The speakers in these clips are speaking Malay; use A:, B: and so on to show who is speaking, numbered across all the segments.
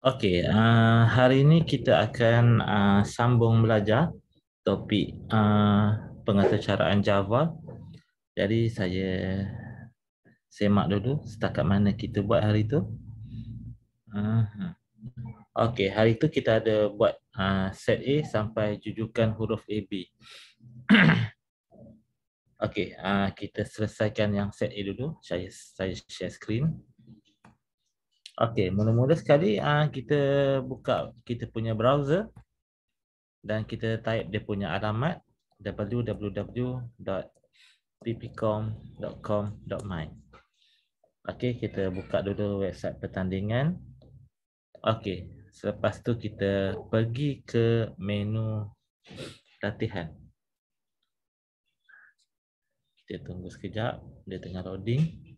A: Okey, uh, hari ini kita akan uh, sambung belajar topik uh, ah, pengacaraan Java. Jadi saya semak dulu setakat mana kita buat hari itu. Uh, Okey, hari itu kita ada buat uh, set A sampai jujukan huruf AB. Okey, uh, kita selesaikan yang set A dulu. Saya, saya share screen. Okey, mula-mula sekali uh, kita buka kita punya browser dan kita type dia punya alamat www.ppcom.com.my. Okey, kita buka dulu website pertandingan. Okey, selepas tu kita pergi ke menu latihan. Kita tunggu sekejap, dia tengah loading.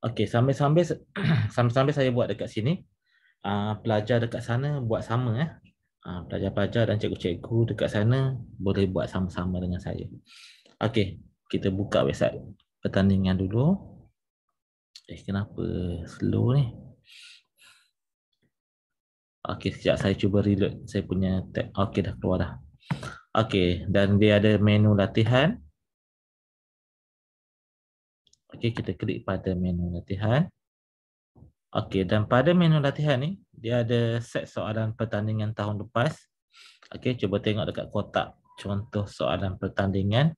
A: Okey, sambil-sambil sambil-sambil saya buat dekat sini, uh, pelajar dekat sana buat sama eh. Uh, pelajar-pelajar dan cikgu-cikgu dekat sana boleh buat sama-sama dengan saya. Okey, kita buka website pertandingan dulu. Eh, kenapa slow ni? Okey, sekejap saya cuba reload saya punya tab. Okey, dah keluar dah. Okey, dan dia ada menu latihan. Okey, kita klik pada menu latihan. Okey, dan pada menu latihan ni, dia ada set soalan pertandingan tahun lepas. Okey, cuba tengok dekat kotak contoh soalan pertandingan.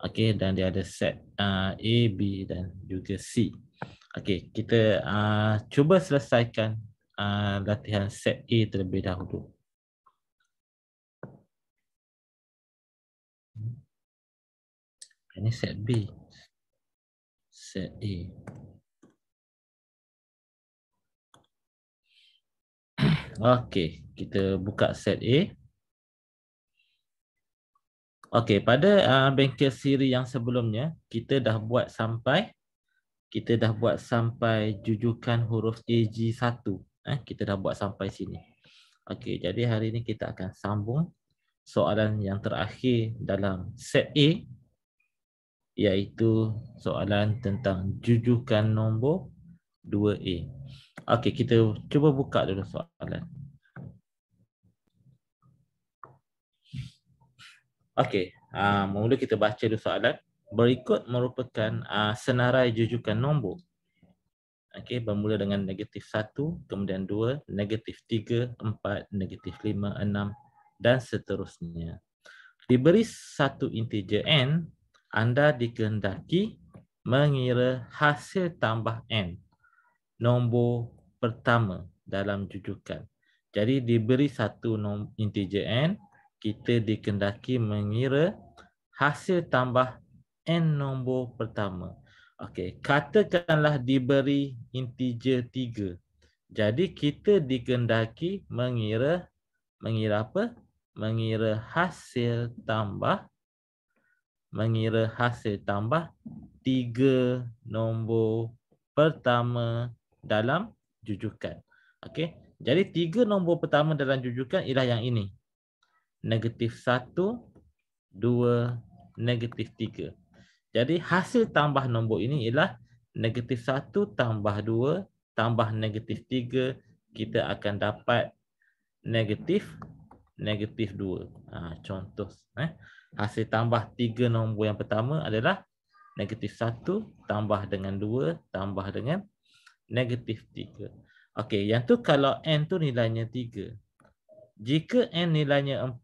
A: Okey, dan dia ada set uh, A, B dan juga C. Okey, kita uh, cuba selesaikan uh, latihan set
B: A terlebih dahulu.
C: Ini set B set A.
A: Okey, kita buka set A. Okey, pada uh, bengkel siri yang sebelumnya, kita dah buat sampai kita dah buat sampai jujukan huruf AG1. Eh, kita dah buat sampai sini. Okey, jadi hari ini kita akan sambung soalan yang terakhir dalam set A iaitu soalan tentang jujukan nombor 2A. Okey, kita cuba buka dulu soalan. Okey, uh, mula kita baca dulu soalan. Berikut merupakan uh, senarai jujukan nombor. Okey, bermula dengan negatif 1, kemudian 2, negatif 3, 4, negatif 5, 6 dan seterusnya. Diberi satu integer n anda dikehendaki mengira hasil tambah N nombor pertama dalam jujukan. Jadi diberi satu integer N, kita dikehendaki mengira hasil tambah N nombor pertama. Okey, katakanlah diberi integer 3. Jadi kita dikehendaki mengira mengira apa? Mengira hasil tambah mengira hasil tambah tiga nombor pertama dalam jujukan. Okey, jadi tiga nombor pertama dalam jujukan ialah yang ini. Negatif satu, dua, negatif tiga. Jadi hasil tambah nombor ini ialah negatif satu tambah dua tambah negatif tiga kita akan dapat negatif negatif 2. Ha, contoh. Eh. Hasil tambah 3 nombor yang pertama adalah negatif 1 tambah dengan 2 tambah dengan negatif 3. Okey, yang tu kalau n tu nilainya 3. Jika n nilainya 4,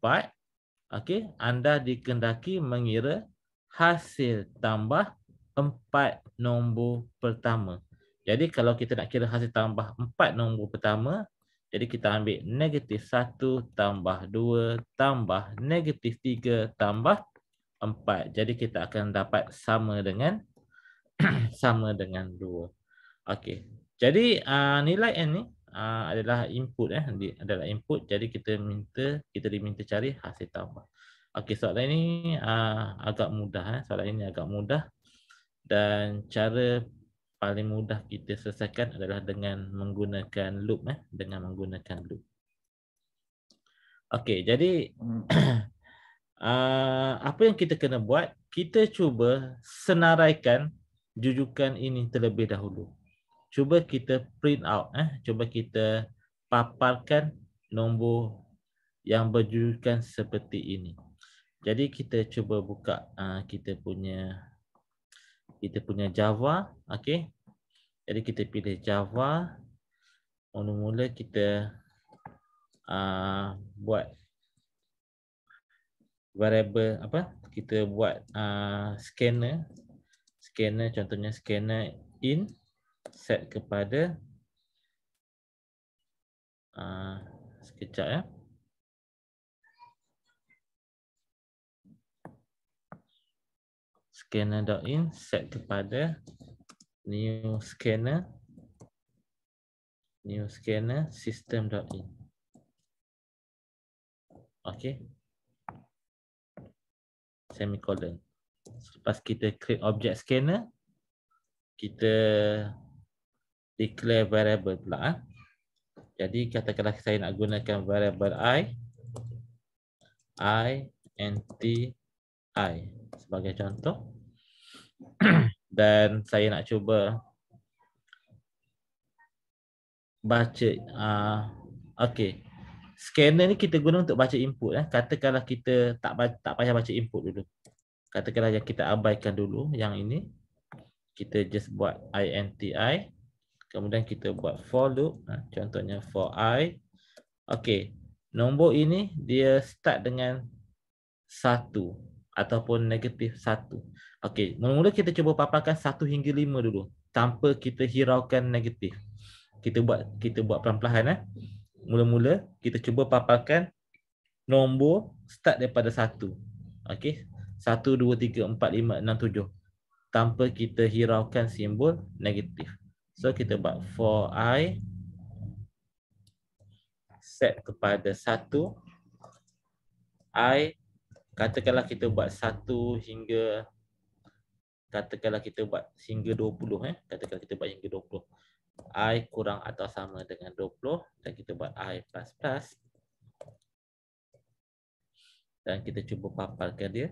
A: okey, anda dikendaki mengira hasil tambah 4 nombor pertama. Jadi kalau kita nak kira hasil tambah 4 nombor pertama, jadi kita ambil negatif 1 tambah 2 tambah negatif 3 tambah 4. Jadi kita akan dapat sama dengan sama dengan 2. Okey. Jadi uh, nilai N ni uh, adalah input. Eh. Di, adalah input. Jadi kita minta kita diminta cari hasil tambah. Okey soalan ini uh, agak mudah. Eh. Soalan ini agak mudah. Dan cara paling mudah kita selesaikan adalah dengan menggunakan loop eh dengan menggunakan loop. Okey, jadi hmm. uh, apa yang kita kena buat? Kita cuba senaraikan jujukan ini terlebih dahulu. Cuba kita print out eh cuba kita paparkan nombor yang berjujukan seperti ini. Jadi kita cuba buka uh, kita punya kita punya Java. Okey. Jadi kita pilih Java. Mula-mula kita uh, buat variable apa? Kita buat uh, scanner. Scanner contohnya scanner in set kepada uh,
B: sekejap ya. Eh.
A: scanner.in set kepada new scanner new scanner system.in okey semicolon selepas kita create object scanner kita declare variable pula eh. jadi katakanlah saya nak gunakan variable i i and t i sebagai contoh dan saya nak cuba baca uh, okey scanner ni kita guna untuk baca input eh katakanlah kita tak tak payah baca input dulu katakanlah yang kita abaikan dulu yang ini kita just buat inti kemudian kita buat for loop uh, contohnya for i okey nombor ini dia start dengan satu ataupun negatif satu. Okey, mula-mula kita cuba paparkan 1 hingga 5 dulu tanpa kita hiraukan negatif. Kita buat kita buat perlahan-lahan eh. Mula-mula kita cuba paparkan nombor start daripada 1. Okey. 1 2 3 4 5 6 7 tanpa kita hiraukan simbol negatif. So kita buat for i set kepada 1 i katakanlah kita buat 1 hingga katakanlah kita buat hingga 20 eh katakanlah kita buat hingga 20 i kurang atau sama dengan 20 dan kita buat i++ plus plus. dan kita cuba paparkan dia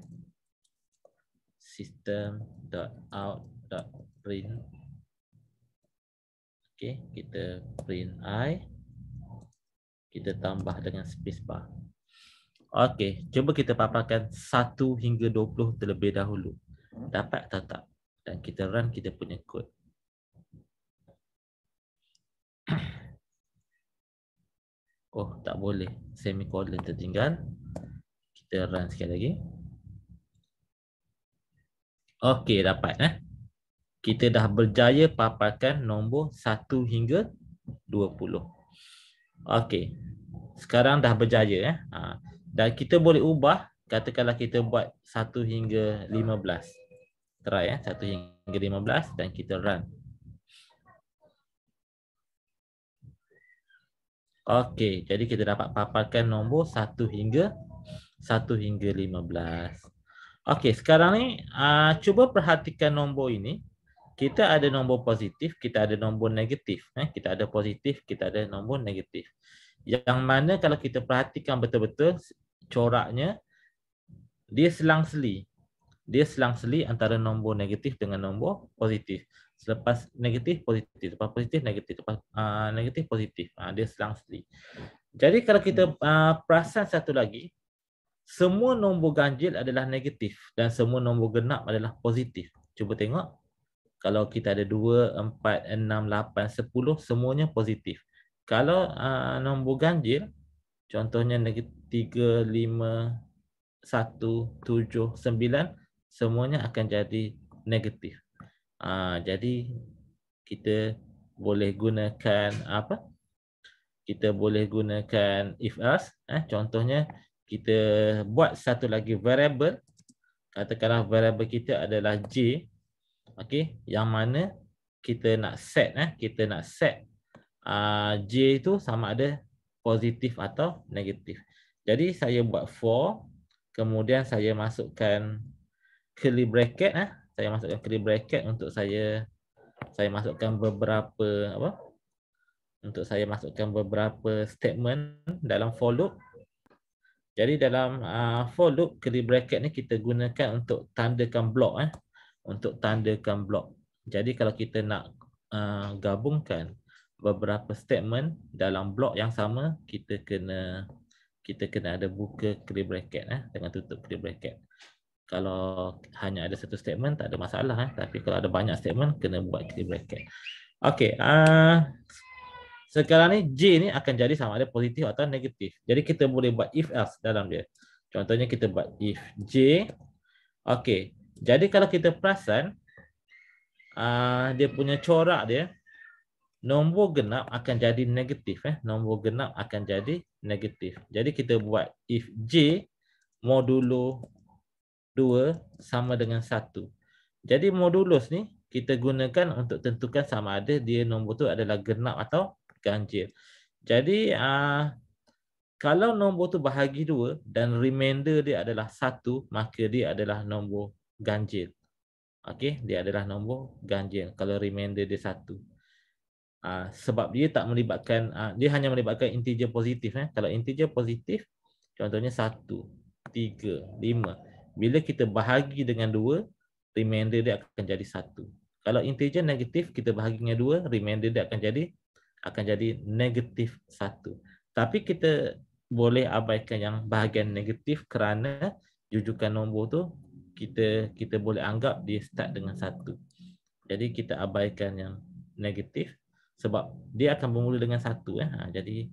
B: System dot dot out print.
A: okey kita print i kita tambah dengan spacebar okey cuba kita paparkan 1 hingga 20 terlebih dahulu dapat atau tak dan kita run kita punya kod.
B: oh
A: tak boleh semicolon tertinggal kita run sekali lagi okey dapat eh kita dah berjaya paparkan nombor 1 hingga 20 okey sekarang dah berjaya eh ha. dan kita boleh ubah katakanlah kita buat 1 hingga 15 try eh 1 hingga 15 dan kita run. Okey, jadi kita dapat paparkan nombor 1 hingga 1 hingga 15. Okey, sekarang ni uh, cuba perhatikan nombor ini. Kita ada nombor positif, kita ada nombor negatif. Eh, kita ada positif, kita ada nombor negatif. Yang mana kalau kita perhatikan betul-betul coraknya dia selang-seli dia selang-seli antara nombor negatif dengan nombor positif. Selepas negatif, positif. Lepas positif, negatif. Lepas uh, negatif, positif. Uh, dia selang-seli. Jadi kalau kita uh, perasan satu lagi, semua nombor ganjil adalah negatif dan semua nombor genap adalah positif. Cuba tengok. Kalau kita ada 2, 4, 6, 8, 10, semuanya positif. Kalau uh, nombor ganjil, contohnya negatif 3, 5, 1, 7, 9, semuanya akan jadi negatif. Ha, jadi kita boleh gunakan apa? Kita boleh gunakan if else. Eh? Contohnya kita buat satu lagi variable. Katakanlah variable kita adalah j. Okey, yang mana kita nak set? Eh? Kita nak set uh, j itu sama ada positif atau negatif. Jadi saya buat for, kemudian saya masukkan curly bracket eh. Saya masukkan curly bracket untuk saya saya masukkan beberapa apa? Untuk saya masukkan beberapa statement dalam for loop. Jadi dalam uh, for loop curly bracket ni kita gunakan untuk tandakan blok eh. Untuk tandakan blok. Jadi kalau kita nak uh, gabungkan beberapa statement dalam blok yang sama, kita kena kita kena ada buka curly bracket eh dengan tutup curly bracket kalau hanya ada satu statement tak ada masalah eh tapi kalau ada banyak statement kena buat kita bracket okey uh, sekarang ni j ni akan jadi sama ada positif atau negatif jadi kita boleh buat if else dalam dia contohnya kita buat if j okey jadi kalau kita perasan uh, dia punya corak dia nombor genap akan jadi negatif eh nombor genap akan jadi negatif jadi kita buat if j modulo 2 sama dengan 1. Jadi modulus ni kita gunakan untuk tentukan sama ada dia nombor tu adalah genap atau ganjil. Jadi uh, kalau nombor tu bahagi 2 dan remainder dia adalah 1, maka dia adalah nombor ganjil. Okey, dia adalah nombor ganjil kalau remainder dia 1. Uh, ah, sebab dia tak melibatkan uh, dia hanya melibatkan integer positif eh. Kalau integer positif contohnya 1, 3, 5 bila kita bahagi dengan dua, remainder dia akan jadi satu. Kalau integer negatif, kita bahagi dengan dua, remainder dia akan jadi akan jadi negatif satu. Tapi kita boleh abaikan yang bahagian negatif kerana jujukan nombor tu kita kita boleh anggap dia start dengan satu. Jadi kita abaikan yang negatif sebab dia akan bermula dengan satu. Eh. Ha, jadi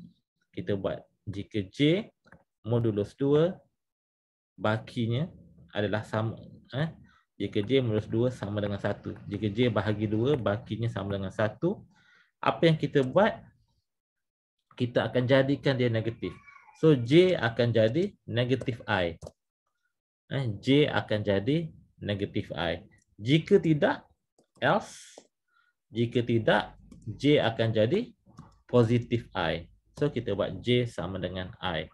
A: kita buat jika J modulus 2 bakinya adalah sama eh? jika j menerus 2 sama dengan 1 jika j bahagi 2 bakinya sama dengan 1 apa yang kita buat kita akan jadikan dia negatif so j akan jadi negatif i eh? j akan jadi negatif i jika tidak else jika tidak j akan jadi positif i so kita buat j sama dengan i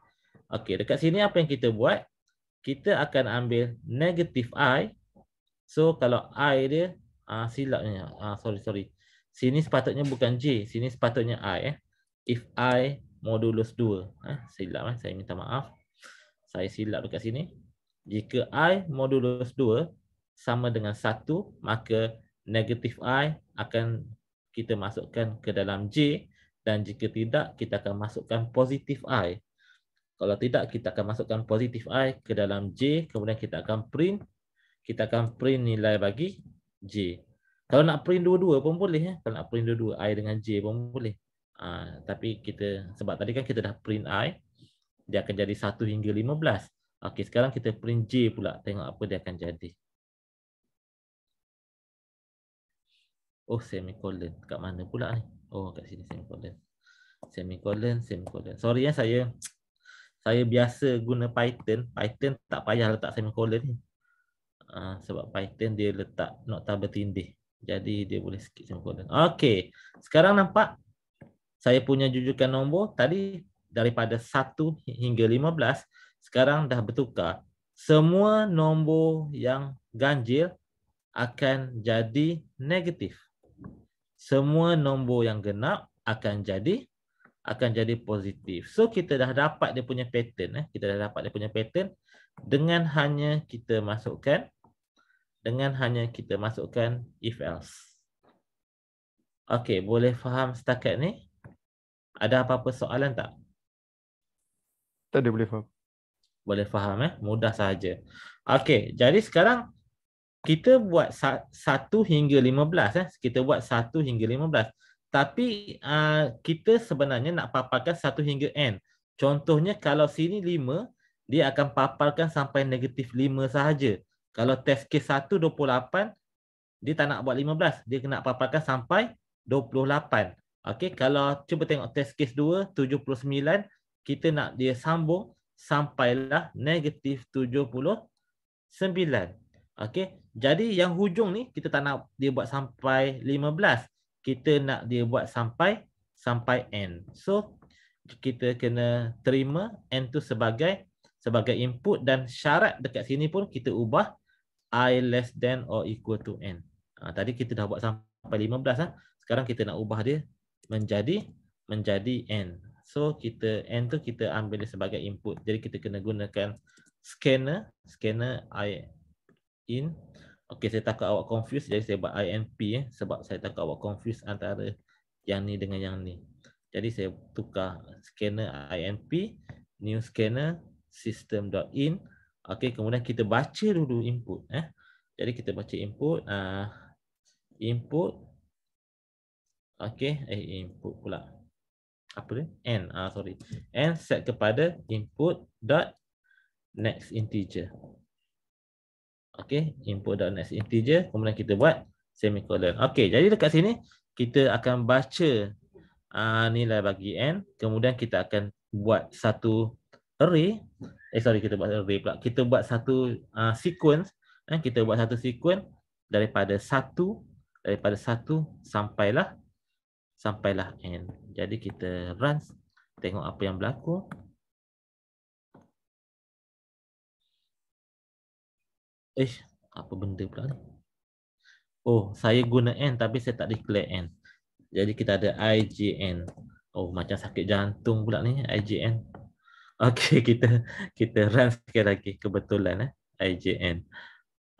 A: Okey, dekat sini apa yang kita buat? kita akan ambil negatif i. So kalau i dia ah uh, silapnya ah uh, sorry sorry. Sini sepatutnya bukan j, sini sepatutnya i eh. If i modulus 2. Eh silap eh saya minta maaf. Saya silap dekat sini. Jika i modulus 2 sama dengan 1, maka negatif i akan kita masukkan ke dalam j dan jika tidak kita akan masukkan positif i. Kalau tidak, kita akan masukkan positif i ke dalam j. Kemudian kita akan print. Kita akan print nilai bagi j. Kalau nak print dua-dua pun boleh. Ya? Kalau nak print dua-dua, i dengan j pun boleh. Ha, tapi kita sebab tadi kan kita dah print i. Dia akan jadi 1 hingga 15. Okey, sekarang kita print j pula. Tengok apa dia
B: akan jadi. Oh, semicolon.
A: Kat mana pula ni? Oh, kat sini semicolon. Semicolon, semicolon. Sorry ya, saya saya biasa guna Python. Python tak payah letak semicolon ni. Ha, sebab Python dia letak nota bertindih. Jadi dia boleh skip semicolon. Okey. Sekarang nampak saya punya jujukan nombor tadi daripada 1 hingga 15 sekarang dah bertukar. Semua nombor yang ganjil akan jadi negatif. Semua nombor yang genap akan jadi akan jadi positif. So kita dah dapat dia punya pattern eh. Kita dah dapat dia punya pattern dengan hanya kita masukkan dengan hanya kita masukkan if else. Okey, boleh faham setakat ni? Ada apa-apa soalan tak? Tak ada boleh faham. Boleh faham eh, mudah saja. Okey, jadi sekarang kita buat 1 hingga 15 eh. Kita buat 1 hingga 15. Tapi uh, kita sebenarnya nak paparkan satu hingga N. Contohnya kalau sini lima, dia akan paparkan sampai negatif lima sahaja. Kalau test case satu dua puluh lapan, dia tak nak buat lima belas, Dia kena paparkan sampai dua puluh lapan. Okey, kalau cuba tengok test case dua tujuh puluh sembilan, kita nak dia sambung sampailah negatif tujuh puluh sembilan. Okey, jadi yang hujung ni kita tak nak dia buat sampai lima belas kita nak dia buat sampai sampai n, So kita kena terima n tu sebagai sebagai input dan syarat dekat sini pun kita ubah i less than or equal to n. Ha, tadi kita dah buat sampai 15 ah. Ha. Sekarang kita nak ubah dia menjadi menjadi n. So kita n tu kita ambil dia sebagai input. Jadi kita kena gunakan scanner, scanner i in Okey, saya takut awak confuse jadi saya buat IMP eh sebab saya takut awak confuse antara yang ni dengan yang ni. Jadi saya tukar scanner IMP new scanner system.in. Okey, kemudian kita baca dulu input eh. Jadi kita baca input uh, input okey, eh input pula. Apa ni N, ah sorry. N set kepada input dot next integer. Okay, input dot next integer kemudian kita buat semicolon. Okay, jadi dekat sini kita akan baca uh, nilai bagi n kemudian kita akan buat satu array. Eh sorry kita buat array pula. Kita buat satu uh, sequence eh, kita buat satu sequence daripada satu daripada satu sampailah sampailah n. Jadi kita run tengok apa yang berlaku. Eh, apa benda pula ni? Oh, saya guna N tapi saya tak declare N. Jadi kita ada IGN. Oh, macam sakit jantung pula ni IGN. Okey, kita kita run sekali lagi kebetulan eh IGN.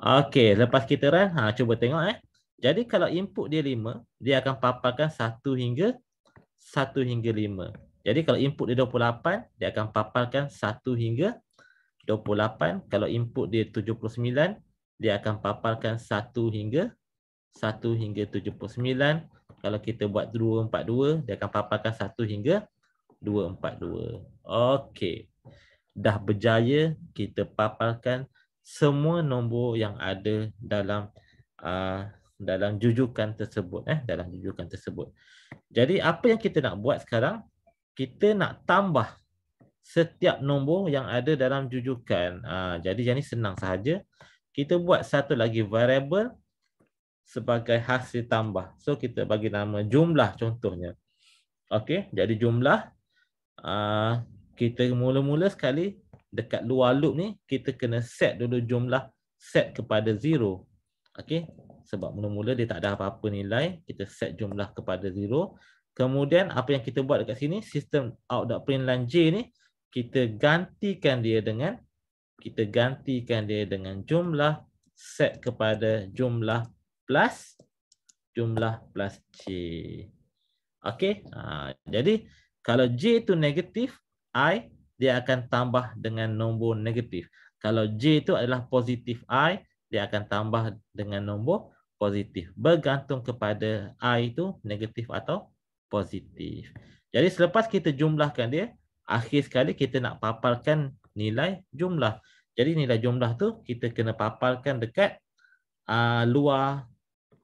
A: Okey, lepas kita run, ha cuba tengok eh. Jadi kalau input dia 5, dia akan paparkan 1 hingga 1 hingga 5. Jadi kalau input dia 28, dia akan paparkan 1 hingga 28 kalau input dia 79 dia akan paparkan 1 hingga 1 hingga 79 kalau kita buat 242 dia akan paparkan 1 hingga 242 okey dah berjaya kita paparkan semua nombor yang ada dalam uh, dalam jujukan tersebut eh dalam jujukan tersebut jadi apa yang kita nak buat sekarang kita nak tambah setiap nombor yang ada dalam jujukan. Ha, jadi yang ini senang sahaja. Kita buat satu lagi variable sebagai hasil tambah. So kita bagi nama jumlah contohnya. Okey, jadi jumlah ha, kita mula-mula sekali dekat luar loop ni kita kena set dulu jumlah set kepada 0. Okey, sebab mula-mula dia tak ada apa-apa nilai, kita set jumlah kepada 0. Kemudian apa yang kita buat dekat sini, system out.println J ni, kita gantikan dia dengan kita gantikan dia dengan jumlah set kepada jumlah plus jumlah plus j. Okey. Ha, jadi kalau j itu negatif, i dia akan tambah dengan nombor negatif. Kalau j itu adalah positif i, dia akan tambah dengan nombor positif. Bergantung kepada i itu negatif atau positif. Jadi selepas kita jumlahkan dia, akhir sekali kita nak paparkan nilai jumlah. Jadi nilai jumlah tu kita kena paparkan dekat uh, luar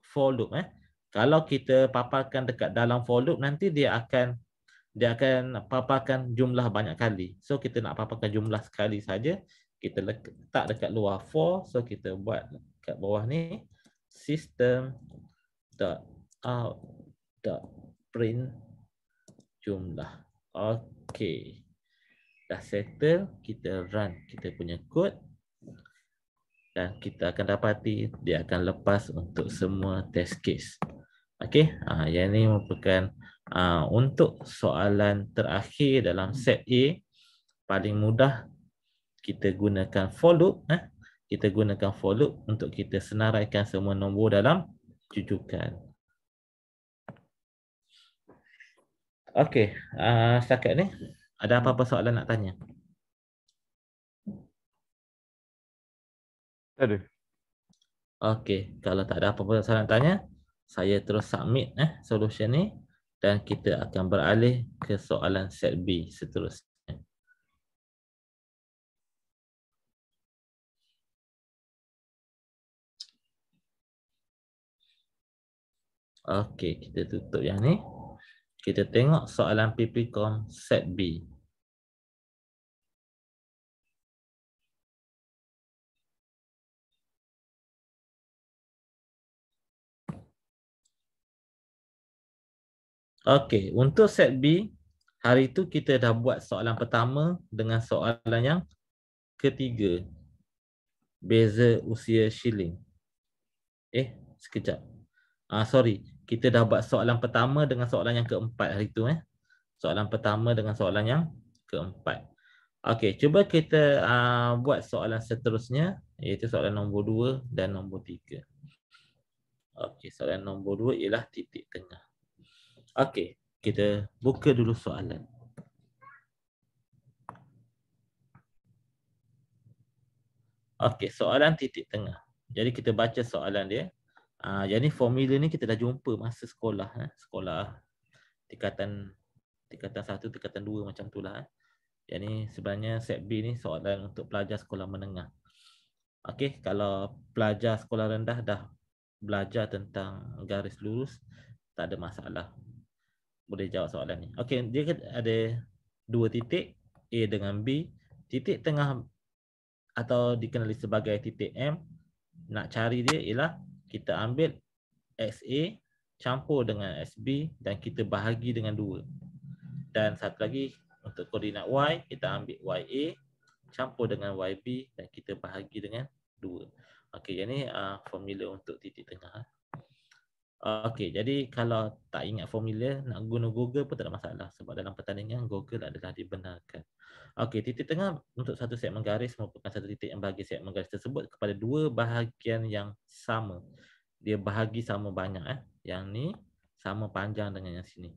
A: for loop eh. Kalau kita paparkan dekat dalam for loop nanti dia akan dia akan paparkan jumlah banyak kali. So kita nak paparkan jumlah sekali saja. Kita letak dekat luar for so kita buat kat bawah ni system dot out dot print jumlah. Okay. Dah settle. Kita run kita punya code. Dan kita akan dapati dia akan lepas untuk semua test case. Okay. Ha, yang ini merupakan ha, untuk soalan terakhir dalam set A. Paling mudah kita gunakan for loop. Eh? Kita gunakan for loop untuk kita senaraikan semua nombor dalam cucukan. Okey, uh, setakat ni ada apa-apa soalan
B: nak tanya? Tak ada.
A: Okey, kalau tak ada apa-apa soalan nak tanya, saya terus submit eh solution ni dan kita akan beralih ke soalan set B seterusnya.
B: Okey, kita tutup yang ni. Kita tengok soalan PPCOM set B.
A: Okey, untuk set B, hari tu kita dah buat soalan pertama dengan soalan yang ketiga. Beza usia shilling. Eh, sekejap. Ah, sorry kita dah buat soalan pertama dengan soalan yang keempat hari tu eh. Soalan pertama dengan soalan yang keempat. Okey, cuba kita uh, buat soalan seterusnya iaitu soalan nombor 2 dan nombor 3. Okey, soalan nombor 2 ialah titik tengah. Okey, kita buka dulu soalan. Okey, soalan titik tengah. Jadi kita baca soalan dia. Uh, ah, yang ni formula ni kita dah jumpa masa sekolah. Eh? Sekolah tingkatan tingkatan satu, tingkatan dua macam tu lah. Eh? Yang ni sebenarnya set B ni soalan untuk pelajar sekolah menengah. Okey, kalau pelajar sekolah rendah dah belajar tentang garis lurus, tak ada masalah. Boleh jawab soalan ni. Okey, dia ada dua titik, A dengan B. Titik tengah atau dikenali sebagai titik M, nak cari dia ialah kita ambil SA campur dengan SB dan kita bahagi dengan 2. Dan satu lagi untuk koordinat Y, kita ambil YA campur dengan YB dan kita bahagi dengan 2. Okey, yang ni uh, formula untuk titik tengah. Ah. Okey, jadi kalau tak ingat formula, nak guna Google pun tak ada masalah. Sebab dalam pertandingan, Google adalah dibenarkan. Okey, titik tengah untuk satu segmen garis merupakan satu titik yang bagi segmen garis tersebut kepada dua bahagian yang sama. Dia bahagi sama banyak eh. Yang ni sama panjang dengan yang sini.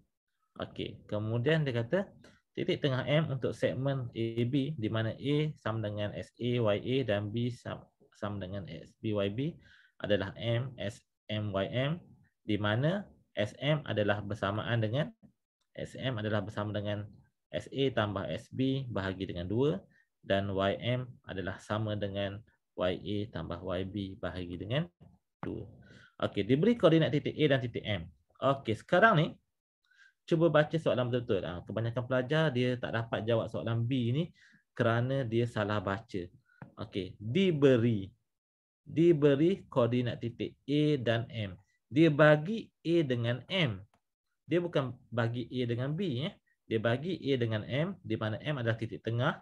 A: Okey, kemudian dia kata titik tengah M untuk segmen AB di mana A sama dengan SA YA dan B sama sama dengan SB YB adalah M S M Y M di mana SM adalah bersamaan dengan SM adalah bersama dengan SA tambah SB bahagi dengan 2 dan YM adalah sama dengan YA tambah YB bahagi dengan 2. Okey, diberi koordinat titik A dan titik M. Okey, sekarang ni cuba baca soalan betul-betul. Ha, kebanyakan pelajar dia tak dapat jawab soalan B ni kerana dia salah baca. Okey, diberi diberi koordinat titik A dan M. Dia bagi A dengan M. Dia bukan bagi A dengan B. Eh dia bagi A dengan M di mana M adalah titik tengah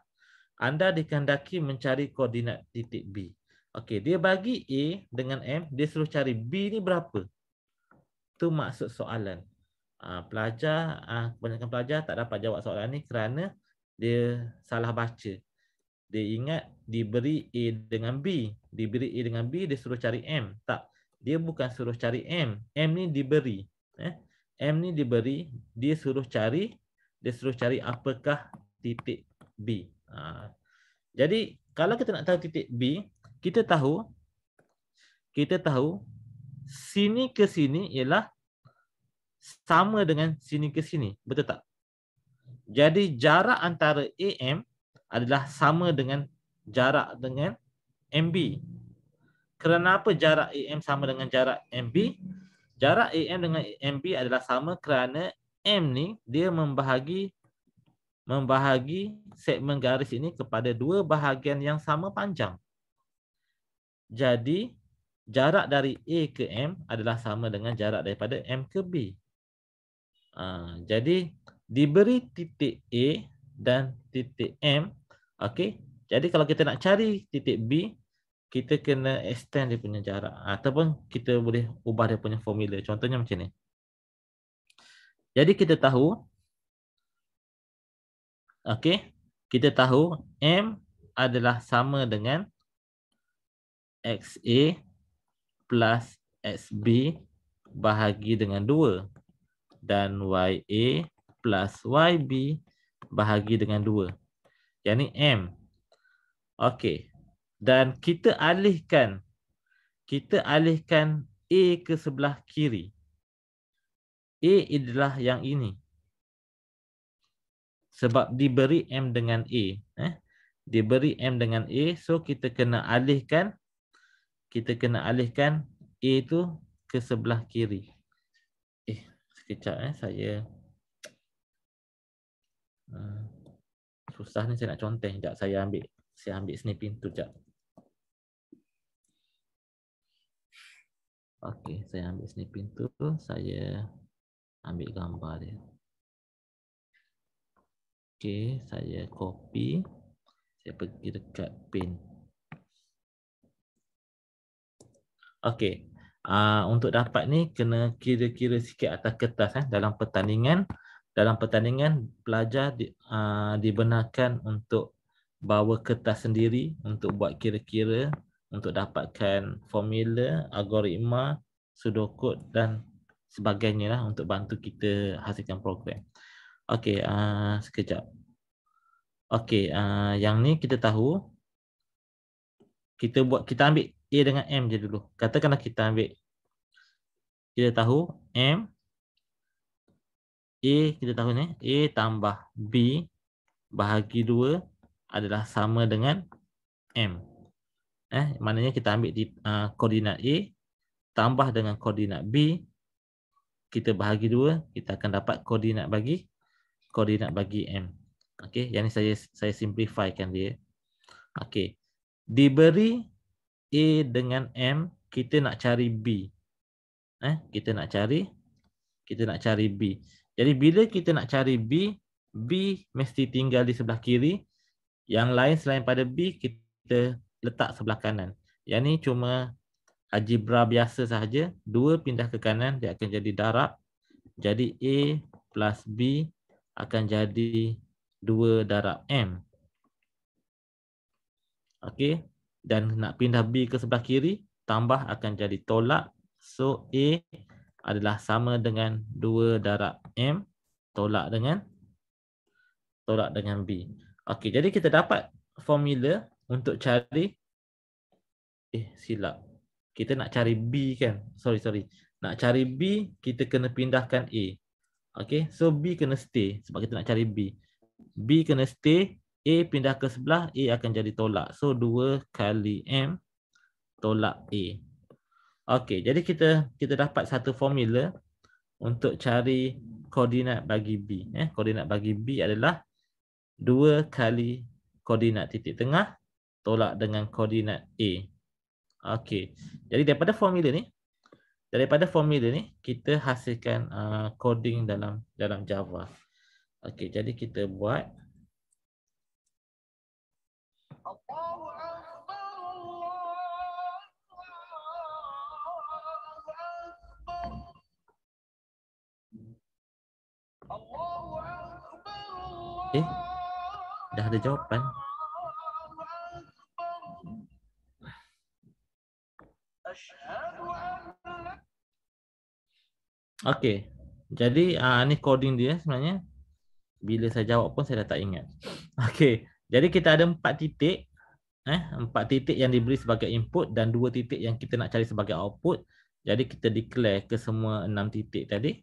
A: anda dikandaki mencari koordinat titik B okey dia bagi A dengan M dia suruh cari B ni berapa tu maksud soalan uh, pelajar uh, kebanyakan pelajar tak dapat jawab soalan ni kerana dia salah baca dia ingat diberi A dengan B diberi A dengan B dia suruh cari M tak dia bukan suruh cari M M ni diberi eh M ni diberi dia suruh cari dia suruh cari apakah titik B. Ha. Jadi kalau kita nak tahu titik B, kita tahu kita tahu sini ke sini ialah sama dengan sini ke sini. Betul tak? Jadi jarak antara AM adalah sama dengan jarak dengan MB. Kenapa jarak AM sama dengan jarak MB? Jarak AM dengan MB adalah sama kerana M ni dia membahagi membahagi segmen garis ini kepada dua bahagian yang sama panjang. Jadi jarak dari A ke M adalah sama dengan jarak daripada M ke B. Ha, jadi diberi titik A dan titik M. Okey. Jadi kalau kita nak cari titik B, kita kena extend dia punya jarak ataupun kita boleh ubah dia punya formula. Contohnya macam ni. Jadi kita tahu okey, kita tahu M adalah sama dengan XA plus XB bahagi dengan 2 dan YA plus YB bahagi dengan 2. Yang ni M. Okey. Dan kita alihkan kita alihkan A ke sebelah kiri. A adalah yang ini. Sebab diberi M dengan A. Eh? Diberi M dengan A. So kita kena alihkan. Kita kena alihkan A itu ke sebelah kiri. Eh, sekejap eh. Saya. Eh, susah ni
B: saya nak conteng. Sekejap saya ambil. Saya ambil snipping pintu. sekejap. Okey, saya ambil snipping tu. Saya ambil gambar dia. Okey, saya copy.
A: Saya pergi dekat pin. Okey. Uh, ah, untuk dapat ni kena kira-kira sikit atas kertas eh dalam pertandingan dalam pertandingan pelajar di, uh, dibenarkan untuk bawa kertas sendiri untuk buat kira-kira untuk dapatkan formula algoritma sudoku dan sebagainya lah untuk bantu kita hasilkan program. Okey, uh, ah, sekejap. Okey, uh, ah, yang ni kita tahu kita buat kita ambil A dengan M je dulu. Katakanlah kita ambil kita tahu M A kita tahu ni A tambah B bahagi 2 adalah sama dengan M. Eh, maknanya kita ambil di uh, koordinat A tambah dengan koordinat B kita bahagi dua, kita akan dapat koordinat bagi koordinat bagi M. Okey, yang ni saya saya simplifikan dia. Okey. Diberi A dengan M, kita nak cari B. Eh, kita nak cari kita nak cari B. Jadi bila kita nak cari B, B mesti tinggal di sebelah kiri. Yang lain selain pada B kita letak sebelah kanan. Yang ni cuma algebra biasa sahaja. Dua pindah ke kanan, dia akan jadi darab. Jadi A plus B akan jadi dua darab M. Okey. Dan nak pindah B ke sebelah kiri, tambah akan jadi tolak. So A adalah sama dengan dua darab M tolak dengan tolak dengan B. Okey, jadi kita dapat formula untuk cari eh silap kita nak cari B kan. Sorry, sorry. Nak cari B, kita kena pindahkan A. Okay, so B kena stay sebab kita nak cari B. B kena stay, A pindah ke sebelah, A akan jadi tolak. So, 2 kali M tolak A. Okay, jadi kita kita dapat satu formula untuk cari koordinat bagi B. Eh, koordinat bagi B adalah 2 kali koordinat titik tengah tolak dengan koordinat A. Okey. Jadi daripada formula ni daripada formula ni kita hasilkan uh, coding dalam dalam Java. Okey, jadi kita buat
B: Eh dah ada jawapan.
A: Okey. Jadi uh, ni coding dia sebenarnya. Bila saya jawab pun saya dah tak ingat. Okey. Jadi kita ada empat titik. Eh, empat titik yang diberi sebagai input dan dua titik yang kita nak cari sebagai output. Jadi kita declare ke semua enam titik tadi.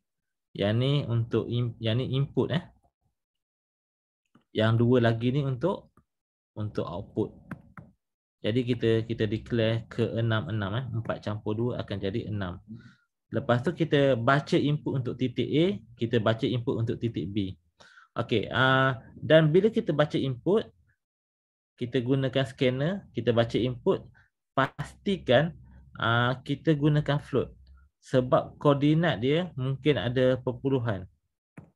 A: Yang ni untuk yang ni input eh. Yang dua lagi ni untuk untuk output. Jadi kita kita declare ke enam-enam eh. Empat campur dua akan jadi enam. Lepas tu kita baca input untuk titik A, kita baca input untuk titik B. Okey, uh, dan bila kita baca input, kita gunakan scanner, kita baca input, pastikan uh, kita gunakan float. Sebab koordinat dia mungkin ada perpuluhan.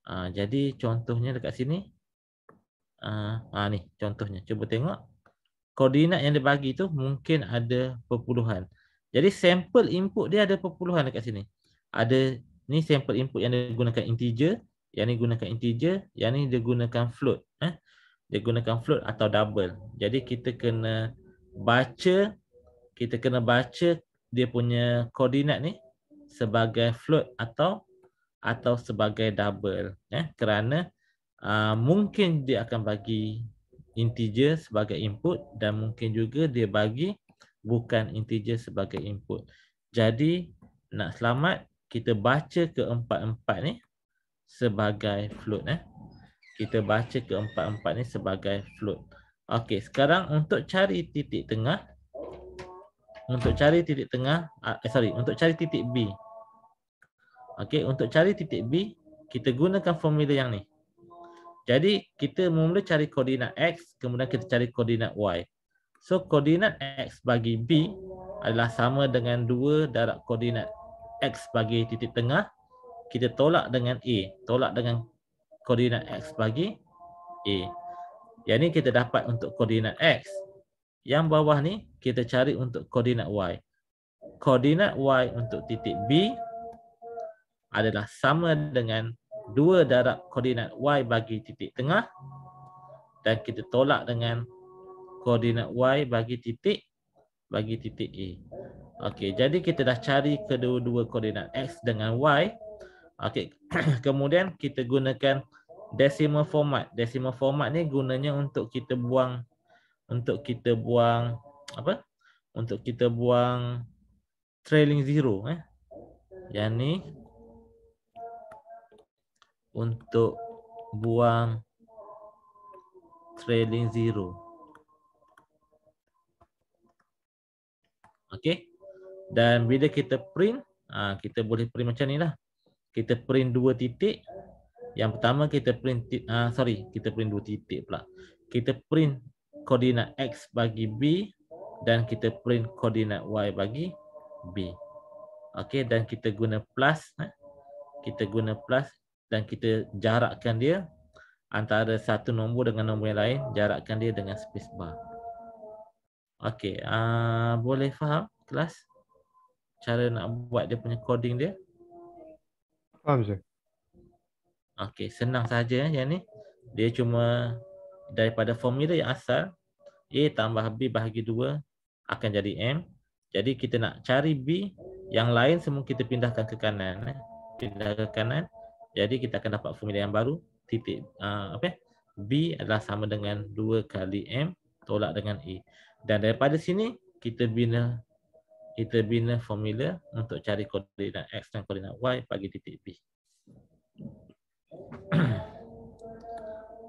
A: Uh, jadi contohnya dekat sini, uh, uh, ni contohnya, cuba tengok. Koordinat yang dia bagi tu mungkin ada perpuluhan. Jadi sample input dia ada perpuluhan dekat sini. Ada ni sample input yang dia gunakan integer, yang ni gunakan integer, yang ni dia gunakan float. Eh? Dia gunakan float atau double. Jadi kita kena baca, kita kena baca dia punya koordinat ni sebagai float atau atau sebagai double. Eh? Kerana uh, mungkin dia akan bagi integer sebagai input dan mungkin juga dia bagi bukan integer sebagai input. Jadi nak selamat kita baca ke empat empat ni sebagai float eh. Kita baca keempat-empat ni sebagai float. Okey, sekarang untuk cari titik tengah untuk cari titik tengah uh, sorry, untuk cari titik B. Okey, untuk cari titik B kita gunakan formula yang ni. Jadi kita mula cari koordinat x kemudian kita cari koordinat y. So koordinat X bagi B adalah sama dengan 2 darab koordinat X bagi titik tengah. Kita tolak dengan A. Tolak dengan koordinat X bagi A. Yang ni kita dapat untuk koordinat X. Yang bawah ni kita cari untuk koordinat Y. Koordinat Y untuk titik B adalah sama dengan 2 darab koordinat Y bagi titik tengah. Dan kita tolak dengan koordinat y bagi titik bagi titik a. Okey, jadi kita dah cari kedua-dua koordinat x dengan y. Okey, kemudian kita gunakan decimal format. Decimal format ni gunanya untuk kita buang untuk kita buang apa? Untuk kita buang trailing zero eh. Yang ni untuk buang trailing zero. Okey. Dan bila kita print, ha, kita boleh print macam ni lah. Kita print dua titik. Yang pertama kita print, ha, sorry, kita print dua titik pula. Kita print koordinat X bagi B dan kita print koordinat Y bagi B. Okey, dan kita guna plus. Eh? Kita guna plus dan kita jarakkan dia antara satu nombor dengan nombor yang lain. Jarakkan dia dengan space bar. Okey, uh, boleh faham kelas cara nak buat dia punya coding dia? Faham je. Okey, senang saja ya ni. Dia cuma daripada formula yang asal A tambah B bahagi 2 akan jadi M. Jadi kita nak cari B yang lain semua kita pindahkan ke kanan. Eh. Pindah ke kanan. Jadi kita akan dapat formula yang baru. Titik uh, apa? B adalah sama dengan 2 kali M tolak dengan A. Dan daripada sini kita bina kita bina formula untuk cari koordinat x dan koordinat y bagi titik B.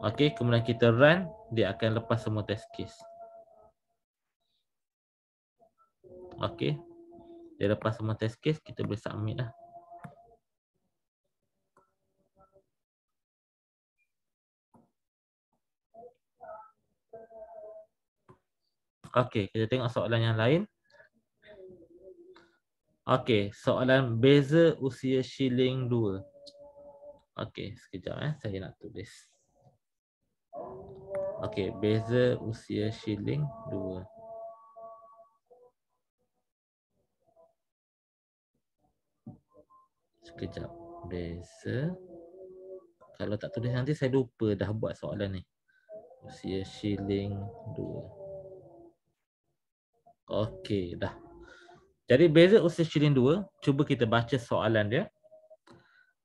A: Okey, kemudian kita run dia akan lepas semua test case. Okey. Dia lepas semua test case kita boleh submit lah. Okey, kita tengok soalan yang lain. Okey, soalan beza usia shilling 2. Okey, sekejap eh saya nak tulis. Okey, beza usia shilling 2. Sekejap. Beza. Kalau tak tulis nanti saya lupa dah buat soalan ni. Usia shilling 2. Okey, dah. Jadi beza usia cilin dua. cuba kita baca soalan dia.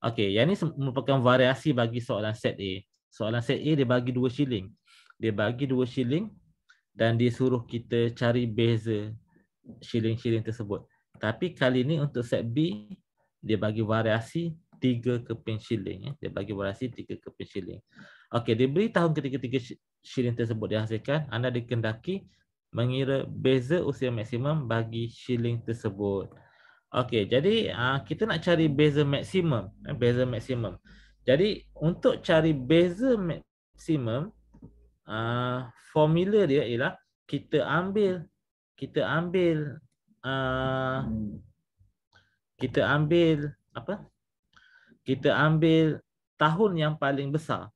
A: Okey, yang ni merupakan variasi bagi soalan set A. Soalan set A dia bagi dua shilling. Dia bagi dua shilling dan dia suruh kita cari beza shilling-shilling tersebut. Tapi kali ni untuk set B, dia bagi variasi tiga keping shilling. Eh. Dia bagi variasi tiga keping shilling. Okey, dia beri tahun ketiga-tiga shilling tersebut dihasilkan. Anda dikendaki mengira beza usia maksimum bagi shilling tersebut. Okey, jadi uh, kita nak cari beza maksimum, eh, beza maksimum. Jadi untuk cari beza maksimum uh, formula dia ialah kita ambil kita ambil uh, kita ambil apa? Kita ambil tahun yang paling besar.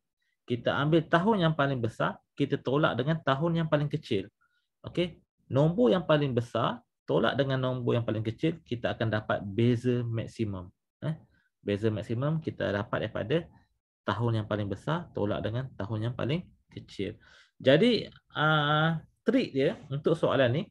A: Kita ambil tahun yang paling besar, kita tolak dengan tahun yang paling kecil. Okey, nombor yang paling besar tolak dengan nombor yang paling kecil kita akan dapat beza maksimum. Eh? Beza maksimum kita dapat daripada tahun yang paling besar tolak dengan tahun yang paling kecil. Jadi uh, trik dia untuk soalan ni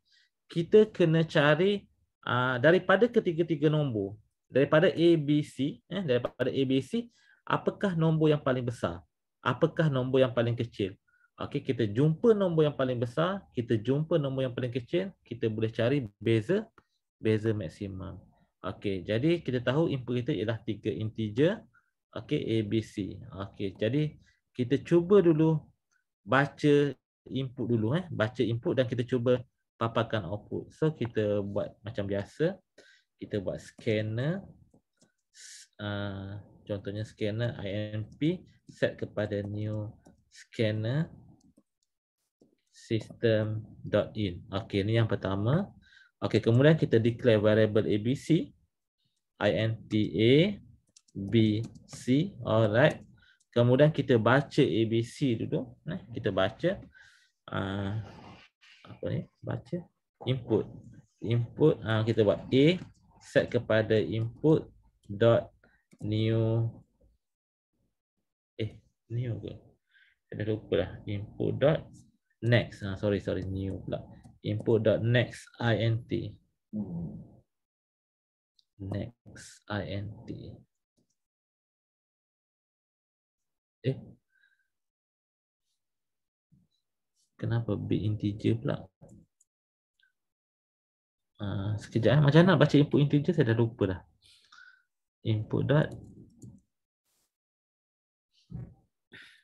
A: kita kena cari uh, daripada ketiga-tiga nombor daripada A B C eh daripada A B C apakah nombor yang paling besar apakah nombor yang paling kecil Okey, kita jumpa nombor yang paling besar, kita jumpa nombor yang paling kecil, kita boleh cari beza beza maksimum. Okey, jadi kita tahu input kita ialah tiga integer, okey A B C. Okey, jadi kita cuba dulu baca input dulu eh, baca input dan kita cuba paparkan output. So kita buat macam biasa, kita buat scanner uh, contohnya scanner IMP set kepada new scanner system dot in. Okey, ni yang pertama. Okey, kemudian kita declare variable abc int a b c. Alright. Kemudian kita baca abc dulu, nah, eh. kita baca uh, apa ni? Baca input. Input uh, kita buat a set kepada input dot new eh new ke? Saya lupa lah. Input dot next ah sorry sorry new pula input dot next int
B: next int eh kenapa b integer pula ah sekejap eh macam
A: mana baca input integer saya dah lupa dah input dot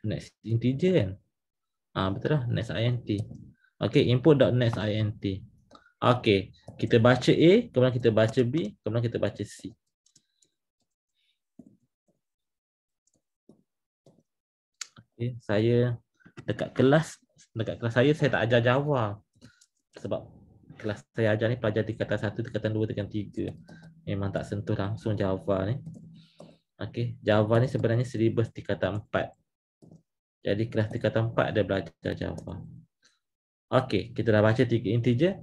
A: next integer kan Ah ha, betul lah next int. Okey input dot next int. Okey, kita baca A, kemudian kita baca B, kemudian kita baca C. Okey, saya dekat kelas, dekat kelas saya saya tak ajar Java. Sebab kelas saya ajar ni pelajar tingkatan 1, tingkatan 2, tingkatan 3. Memang tak sentuh langsung Java ni. Okey, Java ni sebenarnya syllabus tingkatan 4. Jadi kelas 3 atau 4 dia belajar Java. Okey, kita dah baca tiga integer.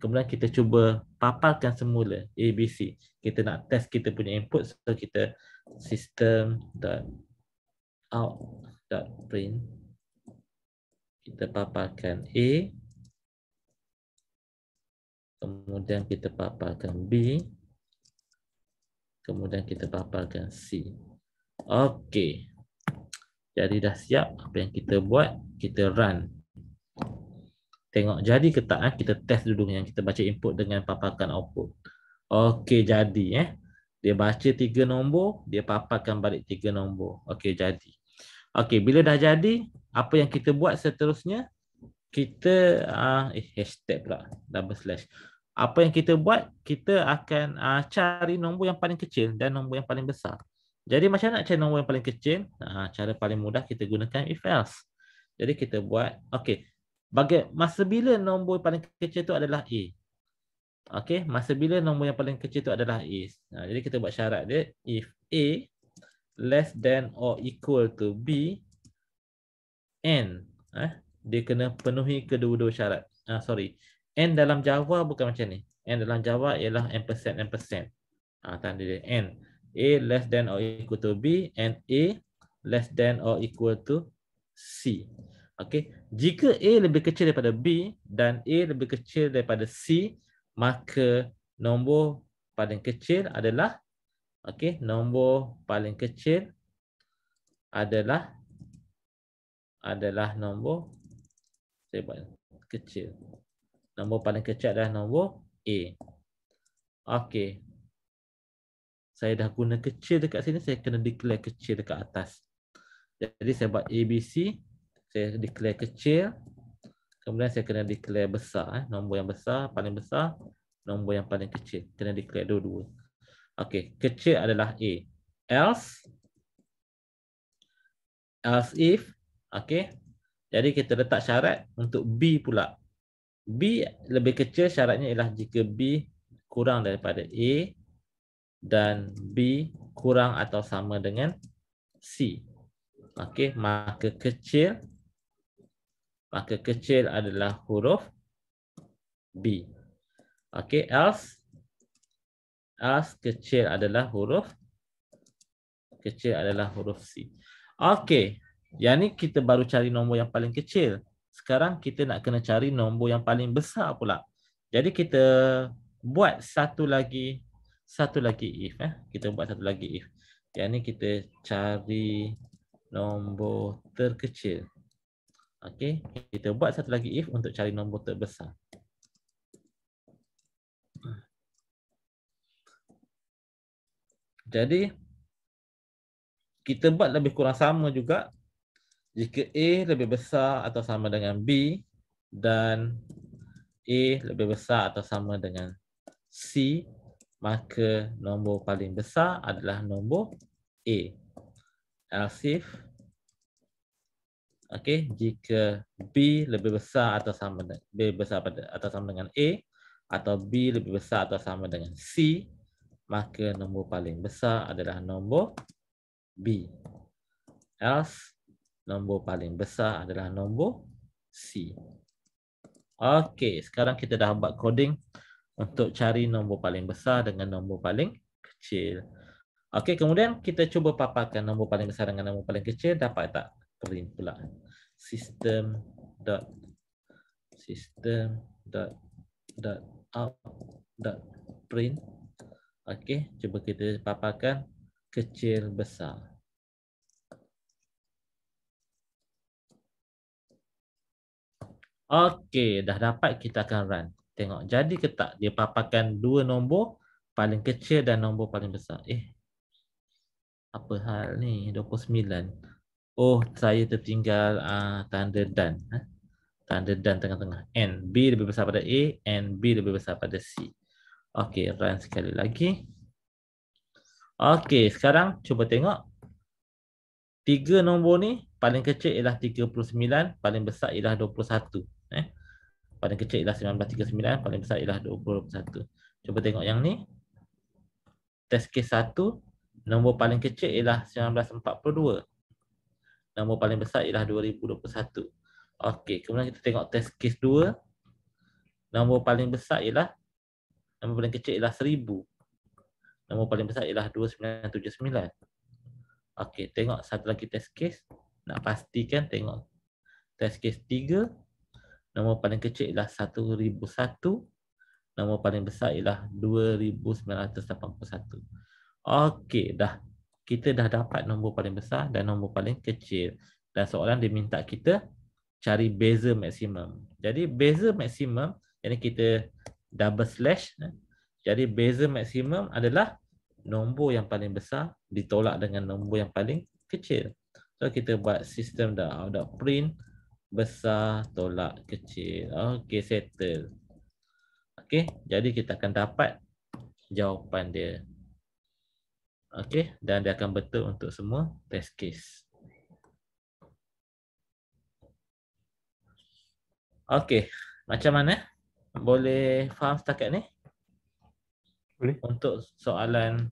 A: Kemudian kita cuba paparkan semula ABC. Kita nak test kita punya input so kita system out dot print kita paparkan
B: A kemudian kita paparkan
A: B kemudian kita paparkan C okey jadi dah siap apa yang kita buat kita run. Tengok jadi ke tak eh? kita test dulu yang kita baca input dengan paparkan output. Okey jadi eh. Dia baca tiga nombor, dia paparkan balik tiga nombor. Okey jadi. Okey bila dah jadi apa yang kita buat seterusnya kita uh, eh hashtag pula double slash. Apa yang kita buat kita akan uh, cari nombor yang paling kecil dan nombor yang paling besar. Jadi macam nak cari nombor yang paling kecil? Ha, cara paling mudah kita gunakan if else. Jadi kita buat, okey. Bagi masa bila nombor paling kecil tu adalah A. Okey, masa bila nombor yang paling kecil tu adalah A. Ha, jadi kita buat syarat dia if A less than or equal to B n. Eh, dia kena penuhi kedua-dua syarat. ha, sorry. N dalam Java bukan macam ni. N dalam Java ialah n ampersand. Ah ha, tanda dia n. A less than or equal to B and A less than or equal to C. Okey, jika A lebih kecil daripada B dan A lebih kecil daripada C, maka nombor paling kecil adalah okey, nombor paling kecil adalah adalah nombor saya buat kecil. Nombor paling kecil adalah nombor A. Okey, saya dah guna kecil dekat sini, saya kena declare kecil dekat atas. Jadi saya buat ABC, saya declare kecil. Kemudian saya kena declare besar. Eh. Nombor yang besar, paling besar. Nombor yang paling kecil. Kena declare dua-dua. Okay, kecil adalah A. Else. Else if. Okay. Jadi kita letak syarat untuk B pula. B lebih kecil syaratnya ialah jika B kurang daripada A dan B kurang atau sama dengan C. Okey, maka kecil maka kecil adalah huruf B. Okey, else else kecil adalah huruf kecil adalah huruf C. Okey, yang ni kita baru cari nombor yang paling kecil. Sekarang kita nak kena cari nombor yang paling besar pula. Jadi kita buat satu lagi satu lagi if eh. Kita buat satu lagi if. Yang ni kita cari nombor terkecil. Okey, kita buat satu lagi if untuk cari nombor terbesar. Jadi kita buat lebih kurang sama juga jika A lebih besar atau sama dengan B dan A lebih besar atau sama dengan C maka nombor paling besar adalah nombor A. Else if okey jika B lebih besar atau sama dengan B besar pada atau sama dengan A atau B lebih besar atau sama dengan C maka nombor paling besar adalah nombor B. Else nombor paling besar adalah nombor C. Okey, sekarang kita dah buat coding untuk cari nombor paling besar dengan nombor paling kecil. Okey, kemudian kita cuba paparkan nombor paling besar dengan nombor paling kecil dapat tak? Print pula. System dot system dot dot out dot print. Okey, cuba kita paparkan kecil besar. Okey, dah dapat kita akan run. Tengok jadi ke tak dia paparkan dua nombor paling kecil dan nombor paling besar. Eh. Apa hal ni? 29. Oh, saya tertinggal uh, tanda dan. Huh? Ha? Tanda dan tengah-tengah. N B lebih besar pada A N B lebih besar pada C. Okey, run sekali lagi. Okey, sekarang cuba tengok tiga nombor ni paling kecil ialah 39, paling besar ialah 21, eh paling kecil ialah 1939 paling besar ialah 2021. cuba tengok yang ni test case 1 nombor paling kecil ialah 1942 nombor paling besar ialah 2021 okey kemudian kita tengok test case 2 nombor paling besar ialah nombor paling kecil ialah 1000 nombor paling besar ialah 2979 okey tengok satu lagi test case nak pastikan tengok test case 3 Nombor paling kecil ialah 1001. Nombor paling besar ialah 2981. Okey, dah. Kita dah dapat nombor paling besar dan nombor paling kecil. Dan soalan dia minta kita cari beza maksimum. Jadi beza maksimum, ini kita double slash. Eh. Jadi beza maksimum adalah nombor yang paling besar ditolak dengan nombor yang paling kecil. So kita buat sistem dah, dah print besar tolak kecil. Okey, settle. Okey, jadi kita akan dapat jawapan dia. Okey, dan dia akan betul untuk semua test case. Okey, macam mana? Boleh faham setakat ni? Boleh. Untuk soalan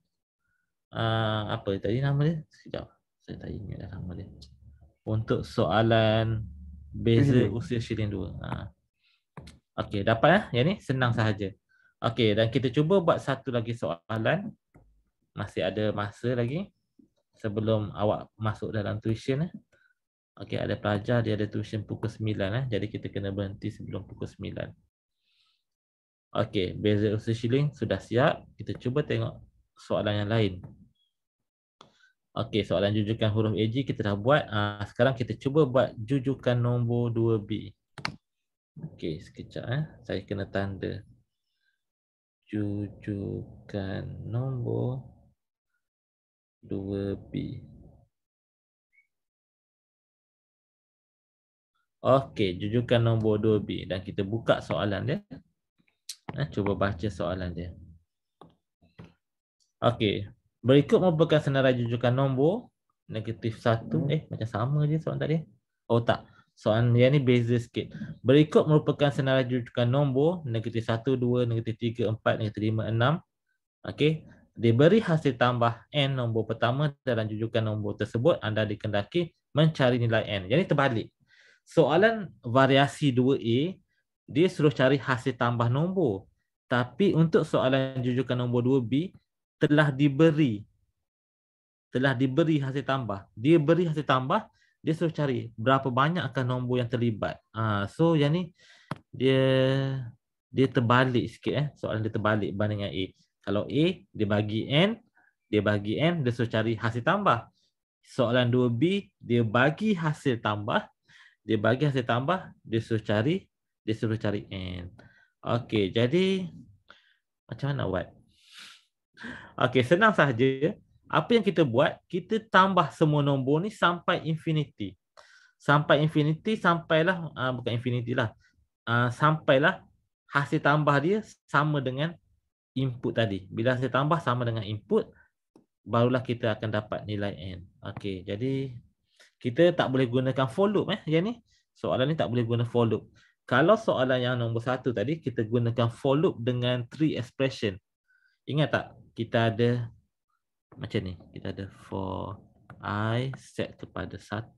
A: uh, apa tadi nama dia? Sekejap. Saya tak ingat nama dia. Untuk soalan Beza mm-hmm. usia Shirin 2 ha. Okey dapat ya Yang ni senang sahaja Okay, dan kita cuba buat satu lagi soalan Masih ada masa lagi Sebelum awak masuk dalam tuition eh. Okey ada pelajar dia ada tuition pukul 9 eh. Jadi kita kena berhenti sebelum pukul 9 Okey beza usia Shirin sudah siap Kita cuba tengok soalan yang lain Okey, soalan jujukan huruf AG kita dah buat. Uh, sekarang kita cuba buat jujukan nombor 2B. Okey, sekejap. Eh. Saya kena tanda. Jujukan
B: nombor 2B. Okey, jujukan nombor
A: 2B. Dan kita buka soalan dia. Eh, cuba baca soalan dia. Okey, Berikut merupakan senarai jujukan nombor negatif satu, hmm. Eh, macam sama je soalan tadi. Oh tak. Soalan yang ni beza sikit. Berikut merupakan senarai jujukan nombor negatif satu, dua, negatif tiga, empat, negatif lima, enam. Okey. Diberi hasil tambah N nombor pertama dalam jujukan nombor tersebut. Anda dikendaki mencari nilai N. Jadi terbalik. Soalan variasi 2A, dia suruh cari hasil tambah nombor. Tapi untuk soalan jujukan nombor 2B, telah diberi telah diberi hasil tambah dia beri hasil tambah dia suruh cari berapa banyak akan nombor yang terlibat ha, so yang ni dia dia terbalik sikit eh soalan dia terbalik berbanding dengan A kalau A dia bagi N dia bagi N dia suruh cari hasil tambah soalan 2B dia bagi hasil tambah dia bagi hasil tambah dia suruh cari dia suruh cari N okey jadi macam mana nak buat Okay senang sahaja. Apa yang kita buat, kita tambah semua nombor ni sampai infinity. Sampai infinity, sampailah, uh, bukan infinity lah. Uh, sampailah hasil tambah dia sama dengan input tadi. Bila hasil tambah sama dengan input, barulah kita akan dapat nilai N. Okay jadi kita tak boleh gunakan for loop. Eh, yang ni. Soalan ni tak boleh guna for loop. Kalau soalan yang nombor satu tadi, kita gunakan for loop dengan three expression. Ingat tak? kita ada macam ni. Kita ada for i set kepada 1.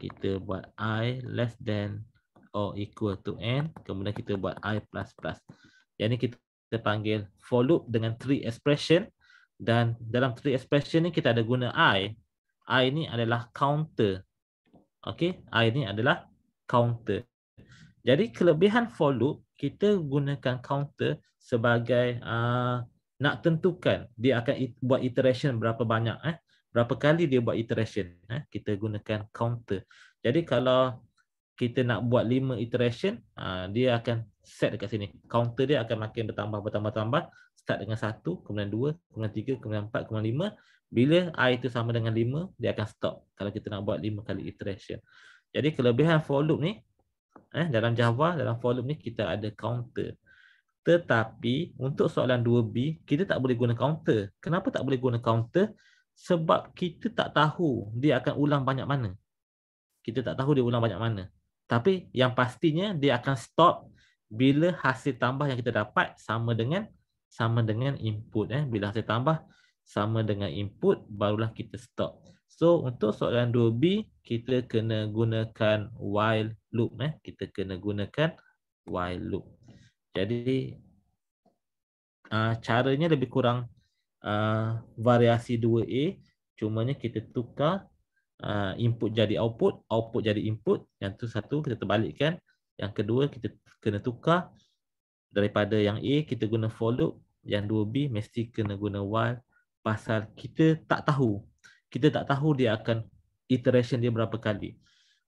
A: Kita buat i less than or equal to n. Kemudian kita buat i plus plus. Yang ni kita panggil for loop dengan three expression. Dan dalam three expression ni kita ada guna i. i ni adalah counter. Okay. i ni adalah counter. Jadi kelebihan for loop, kita gunakan counter sebagai uh, nak tentukan dia akan buat iteration berapa banyak eh berapa kali dia buat iteration eh kita gunakan counter jadi kalau kita nak buat 5 iteration ha, dia akan set dekat sini counter dia akan makin bertambah bertambah tambah start dengan 1 kemudian 2 kemudian 3 kemudian 4 kemudian 5 bila i itu sama dengan 5 dia akan stop kalau kita nak buat 5 kali iteration jadi kelebihan for loop ni eh dalam java dalam for loop ni kita ada counter tetapi untuk soalan 2B, kita tak boleh guna counter. Kenapa tak boleh guna counter? Sebab kita tak tahu dia akan ulang banyak mana. Kita tak tahu dia ulang banyak mana. Tapi yang pastinya dia akan stop bila hasil tambah yang kita dapat sama dengan sama dengan input. Eh. Bila hasil tambah sama dengan input, barulah kita stop. So untuk soalan 2B, kita kena gunakan while loop. Eh. Kita kena gunakan while loop. Jadi uh, caranya lebih kurang uh, variasi 2A cumanya kita tukar uh, input jadi output, output jadi input. Yang tu satu kita terbalikkan. Yang kedua kita kena tukar daripada yang A kita guna for loop, yang 2B mesti kena guna while pasal kita tak tahu. Kita tak tahu dia akan iteration dia berapa kali.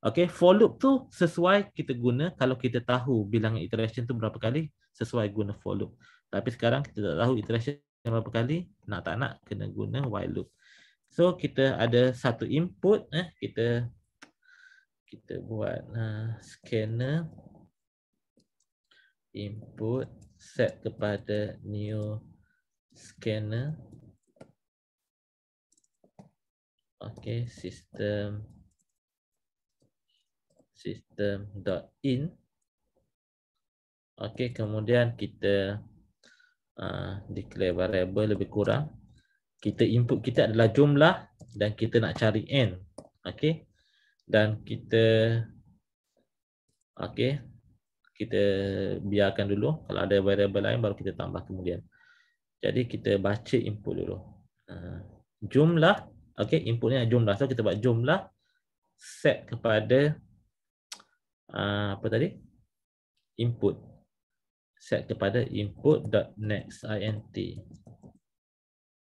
A: Okay, for loop tu sesuai kita guna kalau kita tahu bilangan iteration tu berapa kali sesuai guna for loop. Tapi sekarang kita tak tahu iteration berapa kali, nak tak nak kena guna while loop. So kita ada satu input eh kita kita buat uh, scanner input set kepada new
B: scanner. Okay, system dot in,
A: Okey, kemudian kita uh, declare variable lebih kurang kita input kita adalah jumlah dan kita nak cari n okey dan kita okey kita biarkan dulu kalau ada variable lain baru kita tambah kemudian jadi kita baca input dulu uh, jumlah okey inputnya jumlah so kita buat jumlah set kepada Ah, apa tadi input set kepada input dot next int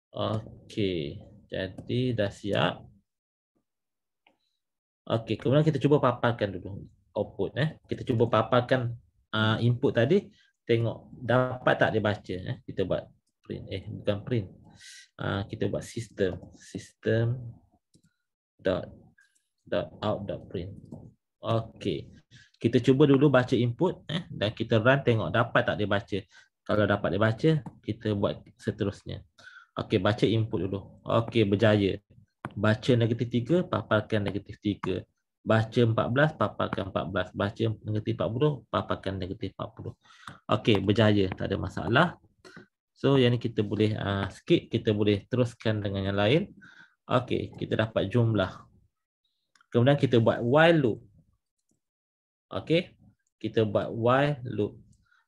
A: okay jadi dah siap okay kemudian kita cuba paparkan dulu output eh kita cuba paparkan uh, input tadi tengok dapat tak dia baca eh kita buat print eh bukan print uh, kita buat system system dot dot out dot print Okey. Kita cuba dulu baca input eh dan kita run tengok dapat tak dia baca. Kalau dapat dia baca, kita buat seterusnya. Okey, baca input dulu. Okey, berjaya. Baca negatif 3, paparkan negatif 3. Baca 14, paparkan 14. Baca negatif 40, paparkan negatif 40. Okey, berjaya. Tak ada masalah. So, yang ni kita boleh uh, skip. Kita boleh teruskan dengan yang lain. Okey, kita dapat jumlah. Kemudian kita buat while loop. Okey, kita buat while loop.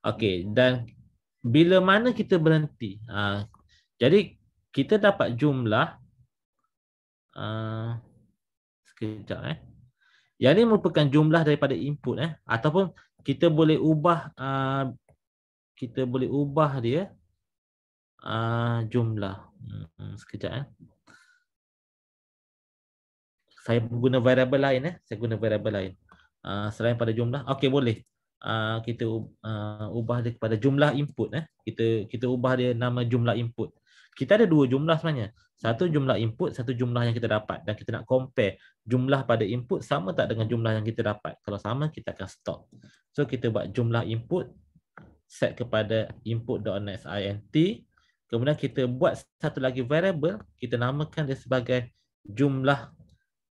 A: Okey, dan bila mana kita berhenti? Ha, jadi kita dapat jumlah uh, sekejap eh. Yang ini merupakan jumlah daripada input eh ataupun kita boleh ubah uh, kita boleh ubah dia uh, jumlah. Hmm, sekejap eh. Saya guna variable lain eh. Saya guna variable lain. Ah, selain pada jumlah okey boleh uh, kita uh, ubah dia kepada jumlah input eh kita kita ubah dia nama jumlah input kita ada dua jumlah sebenarnya satu jumlah input satu jumlah yang kita dapat dan kita nak compare jumlah pada input sama tak dengan jumlah yang kita dapat kalau sama kita akan stop so kita buat jumlah input set kepada input.nextint kemudian kita buat satu lagi variable kita namakan dia sebagai jumlah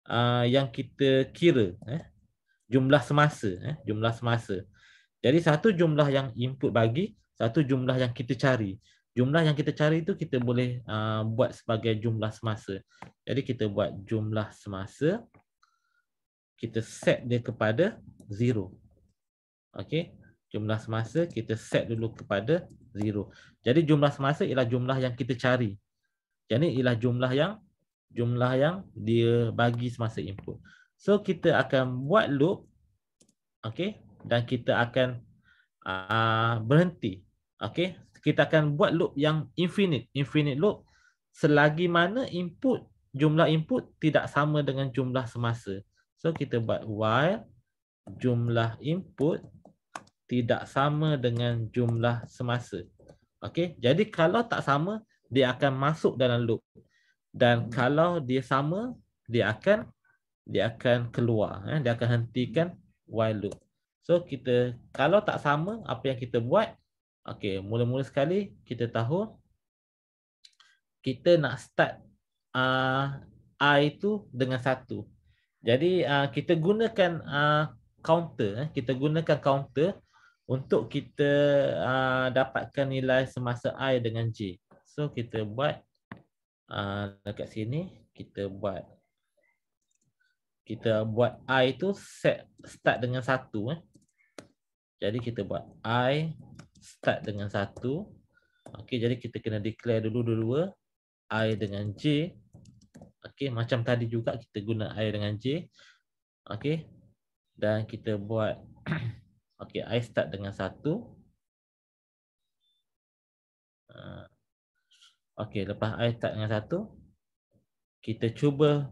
A: uh, yang kita kira eh jumlah semasa. Eh? Jumlah semasa. Jadi satu jumlah yang input bagi, satu jumlah yang kita cari. Jumlah yang kita cari itu kita boleh uh, buat sebagai jumlah semasa. Jadi kita buat jumlah semasa. Kita set dia kepada zero. Okay. Jumlah semasa kita set dulu kepada zero. Jadi jumlah semasa ialah jumlah yang kita cari. Jadi ialah jumlah yang jumlah yang dia bagi semasa input. So kita akan buat loop okey dan kita akan uh, berhenti. Okey, kita akan buat loop yang infinite, infinite loop selagi mana input jumlah input tidak sama dengan jumlah semasa. So kita buat while jumlah input tidak sama dengan jumlah semasa. Okey, jadi kalau tak sama dia akan masuk dalam loop. Dan hmm. kalau dia sama dia akan dia akan keluar eh? dia akan hentikan while loop so kita kalau tak sama apa yang kita buat okey mula-mula sekali kita tahu kita nak start uh, i itu dengan satu jadi uh, kita gunakan uh, counter eh? kita gunakan counter untuk kita uh, dapatkan nilai semasa i dengan j so kita buat uh, dekat sini kita buat kita buat i tu set start dengan satu. eh. Jadi kita buat i start dengan satu. Okey, jadi kita kena declare dulu dua-dua i dengan j. Okey, macam tadi juga kita guna i dengan j. Okey. Dan kita buat okey, i
B: start dengan satu. Ah,
A: okey, lepas i start dengan satu, kita cuba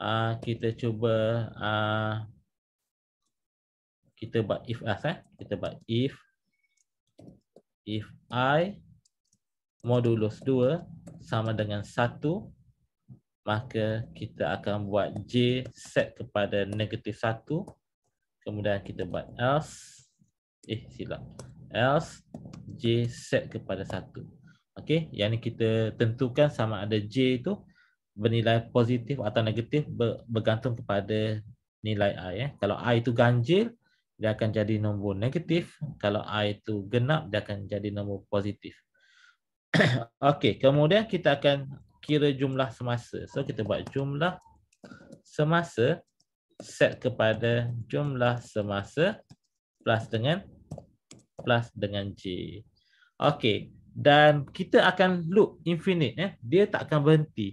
A: uh, kita cuba uh, kita buat if else eh kita buat if if i modulus 2 sama dengan 1 maka kita akan buat j set kepada negatif 1 kemudian kita buat else eh silap else j set kepada 1 okey yang ni kita tentukan sama ada j itu bernilai positif atau negatif bergantung kepada nilai a ya. Eh. Kalau a itu ganjil dia akan jadi nombor negatif, kalau a itu genap dia akan jadi nombor positif. Okey, kemudian kita akan kira jumlah semasa. So kita buat jumlah semasa set kepada jumlah semasa plus dengan plus dengan j. Okey, dan kita akan loop infinite ya. Dia tak akan berhenti.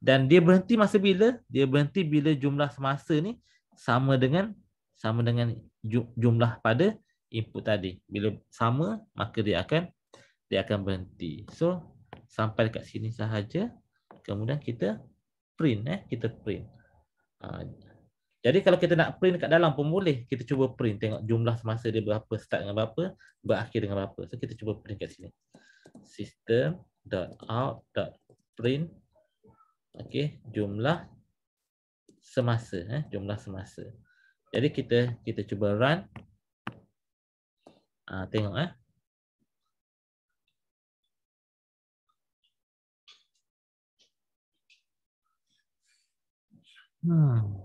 A: Dan dia berhenti masa bila? Dia berhenti bila jumlah semasa ni sama dengan sama dengan jumlah pada input tadi. Bila sama, maka dia akan dia akan berhenti. So, sampai dekat sini sahaja. Kemudian kita print. eh Kita print. Ha, jadi kalau kita nak print kat dalam pun boleh. Kita cuba print. Tengok jumlah semasa dia berapa. Start dengan berapa. Berakhir dengan berapa. So, kita cuba print kat sini. System.out.print.out okey jumlah semasa eh jumlah semasa jadi kita kita cuba run
B: ah tengok eh Hmm.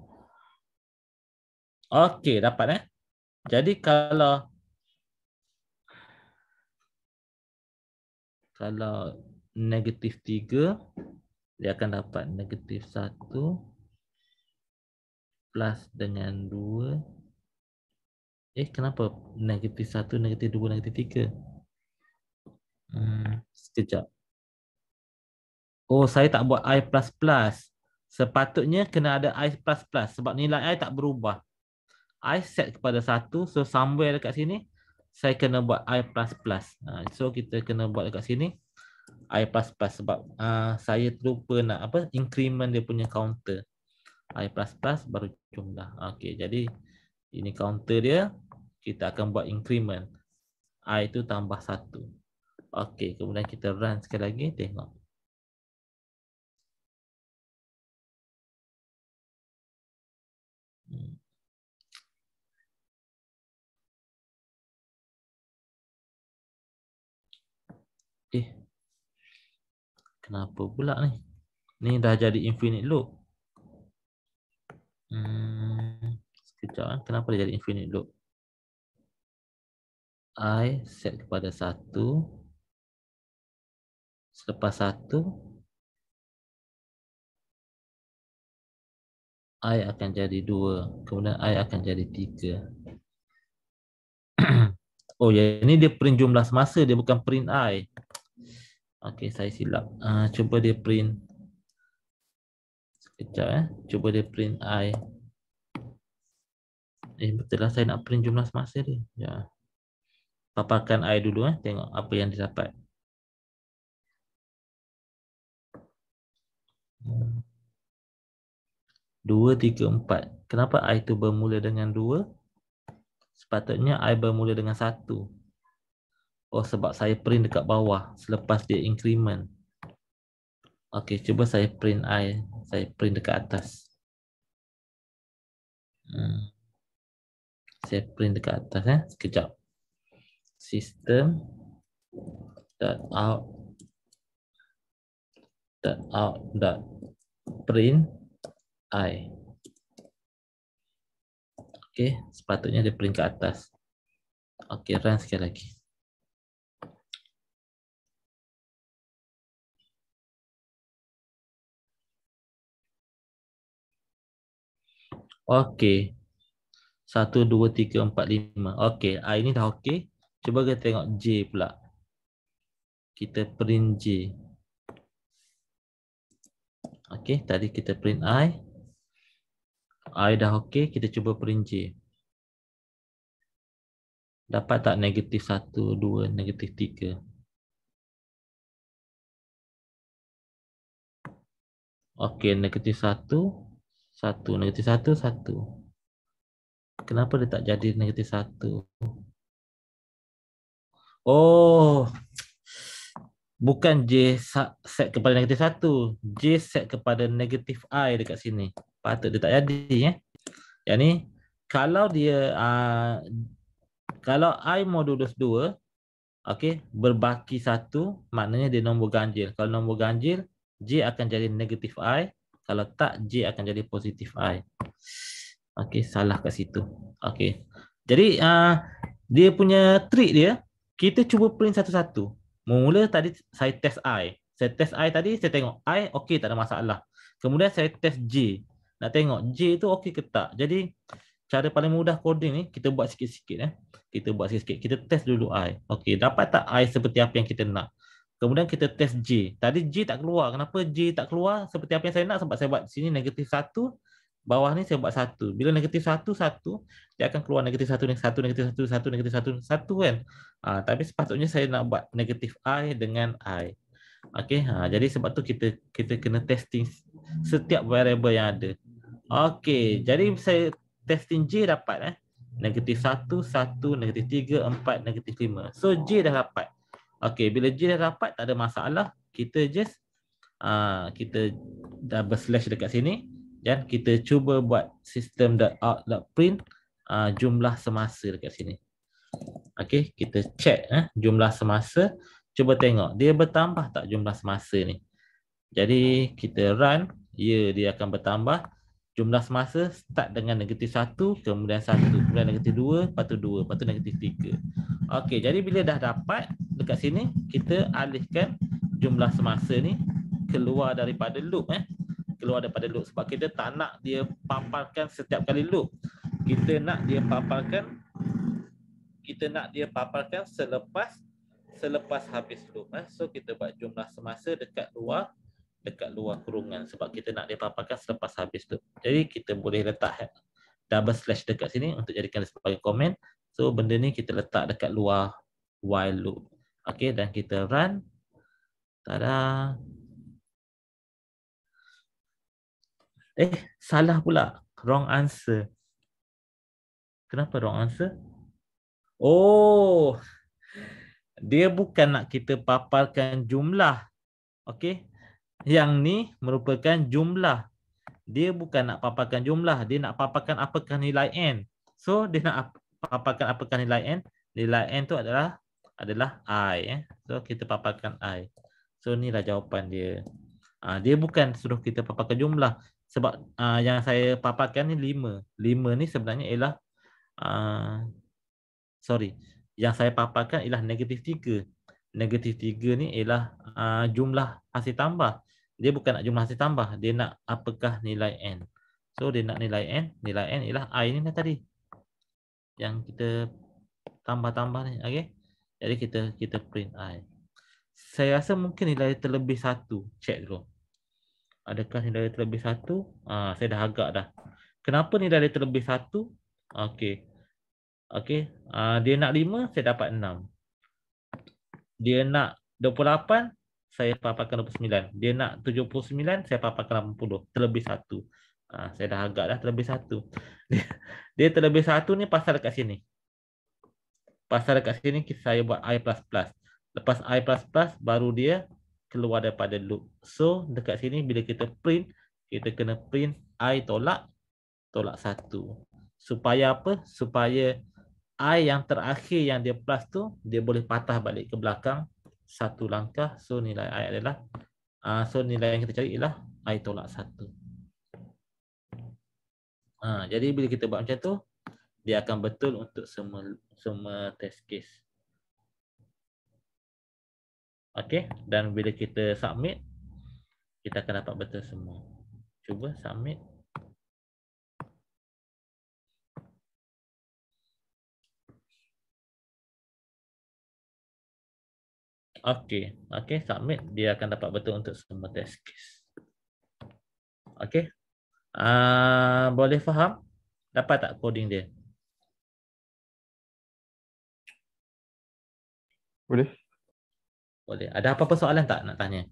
B: Okey, dapat eh. Jadi kalau
A: kalau negatif 3 dia akan dapat negatif 1 plus dengan 2 eh kenapa negatif 1, negatif 2, negatif 3 hmm, sekejap oh saya tak buat i++ plus plus. sepatutnya kena ada i++ plus plus. sebab nilai i tak berubah i set kepada 1 so somewhere dekat sini saya kena buat i++ plus plus. Ha, so kita kena buat dekat sini I++ sebab uh, saya terlupa nak apa increment dia punya counter. I++ baru jumlah. Okey, jadi ini counter dia. Kita akan buat increment. I itu tambah satu. Okey, kemudian kita run
B: sekali lagi. Tengok. Kenapa pula ni? Ni dah jadi infinite loop. Hmm, sekejap kan. Kenapa dia jadi infinite loop?
C: I set kepada satu. Selepas satu.
A: I akan jadi dua. Kemudian I akan jadi tiga. oh ya, ini dia print jumlah semasa. Dia bukan print I. Okey, saya silap. Uh, cuba dia print. Sekejap eh. Cuba dia print I. Eh, betul lah saya nak print jumlah semasa dia.
B: Ya. Paparkan I dulu eh. Tengok apa yang dia dapat.
A: Dua, tiga, empat. Kenapa I tu bermula dengan dua? Sepatutnya I bermula dengan satu. Oh sebab saya print dekat bawah selepas dia increment. Okey, cuba saya print I, saya print dekat atas.
B: Hmm. Saya print dekat atas eh, sekejap. System dot out dot out dot print I. Okey, sepatutnya dia print ke atas.
C: Okey, run sekali lagi.
A: Okey. 1 2 3 4 5. Okey, A ini dah okey. Cuba kita tengok J pula. Kita print J. Okey, tadi kita print I.
B: I dah okey, kita cuba print J. Dapat tak negatif 1 2 negatif 3? Okey, negatif 1 1 negatif 1 1 kenapa dia tak jadi negatif 1
A: oh bukan j set kepada negatif 1 j set kepada negatif i dekat sini patut dia tak jadi ya? yang ni kalau dia uh, kalau i modulus 2 okey berbaki 1 maknanya dia nombor ganjil kalau nombor ganjil j akan jadi negatif i kalau tak, J akan jadi positif I. Okey, salah kat situ. Okey. Jadi, uh, dia punya trik dia, kita cuba print satu-satu. Mula tadi saya test I. Saya test I tadi, saya tengok I, okey, tak ada masalah. Kemudian saya test J. Nak tengok J tu okey ke tak. Jadi, cara paling mudah coding ni, kita buat sikit-sikit. Eh. Kita buat sikit-sikit. Kita test dulu I. Okey, dapat tak I seperti apa yang kita nak? Kemudian kita test J. Tadi J tak keluar. Kenapa J tak keluar? Seperti apa yang saya nak sebab saya buat sini negatif 1. Bawah ni saya buat 1. Bila negatif 1, 1. Dia akan keluar negatif 1, 1, negatif 1, 1, negatif 1, 1 kan. Ha, tapi sepatutnya saya nak buat negatif I dengan I. Okay. Ha, jadi sebab tu kita kita kena testing setiap variable yang ada. Okay. Jadi saya testing J dapat. Eh? Negatif 1, 1, negatif 3, 4, negatif 5. So J dah dapat. Okey, bila J dah dapat tak ada masalah, kita just uh, kita double slash dekat sini dan kita cuba buat sistem system.out.print uh, ah, jumlah semasa dekat sini. Okey, kita check eh jumlah semasa, cuba tengok dia bertambah tak jumlah semasa ni. Jadi kita run, ya yeah, dia akan bertambah jumlah semasa start dengan negatif 1 kemudian 1 kemudian negatif 2 lepas tu 2 lepas tu negatif 3 okey jadi bila dah dapat dekat sini kita alihkan jumlah semasa ni keluar daripada loop eh keluar daripada loop sebab kita tak nak dia paparkan setiap kali loop kita nak dia paparkan kita nak dia paparkan selepas selepas habis loop eh so kita buat jumlah semasa dekat luar dekat luar kurungan sebab kita nak dia paparkan selepas habis tu. Jadi kita boleh letak ha, double slash dekat sini untuk jadikan sebagai komen. So benda ni kita letak dekat luar while loop. okay dan kita run.
B: Tada. Eh salah
A: pula. Wrong answer. Kenapa wrong answer? Oh. Dia bukan nak kita paparkan jumlah. okay yang ni merupakan jumlah. Dia bukan nak paparkan jumlah, dia nak paparkan apakah nilai n. So dia nak paparkan apakah nilai n? Nilai n tu adalah adalah i eh. So kita paparkan i. So inilah jawapan dia. Uh, dia bukan suruh kita paparkan jumlah sebab uh, yang saya paparkan ni 5. 5 ni sebenarnya ialah uh, sorry. Yang saya paparkan ialah negatif 3. Negatif 3 ni ialah uh, jumlah hasil tambah dia bukan nak jumlah hasil tambah dia nak apakah nilai n so dia nak nilai n nilai n ialah i ni lah tadi yang kita tambah-tambah ni okay? jadi kita kita print i saya rasa mungkin nilai terlebih satu check dulu adakah nilai terlebih satu ha, saya dah agak dah kenapa nilai terlebih satu Okay, okay. ha, ah, dia nak lima, saya dapat enam. dia nak dua puluh lapan saya paparkan 29. Dia nak 79, saya paparkan 80. Terlebih satu. Ha, saya dah agak dah terlebih satu. Dia, dia terlebih satu ni pasal dekat sini. Pasal dekat sini saya buat I++. Lepas I++ baru dia keluar daripada loop. So dekat sini bila kita print, kita kena print I tolak tolak satu. Supaya apa? Supaya I yang terakhir yang dia plus tu, dia boleh patah balik ke belakang satu langkah so nilai i adalah uh, so nilai yang kita cari ialah i tolak satu uh, jadi bila kita buat macam tu dia akan betul untuk semua semua test case okey dan bila
B: kita submit kita akan dapat betul semua cuba submit
C: Okey, okey, submit dia
B: akan dapat betul untuk semua test case. Okey. Uh, boleh faham? Dapat tak coding dia? Boleh. Boleh. Ada apa-apa soalan tak nak tanya?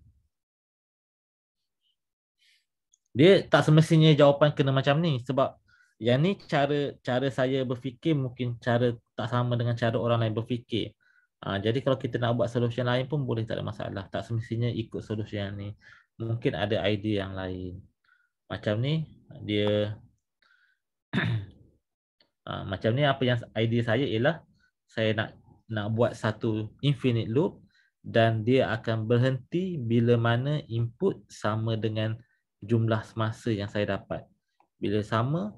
A: Dia tak semestinya jawapan kena macam ni sebab yang ni cara cara saya berfikir mungkin cara tak sama dengan cara orang lain berfikir. Ha, jadi kalau kita nak buat solution lain pun boleh tak ada masalah. Tak semestinya ikut solution yang ni. Mungkin ada idea yang lain. Macam ni dia uh, macam ni apa yang idea saya ialah saya nak nak buat satu infinite loop dan dia akan berhenti bila mana input sama dengan jumlah semasa yang saya dapat. Bila sama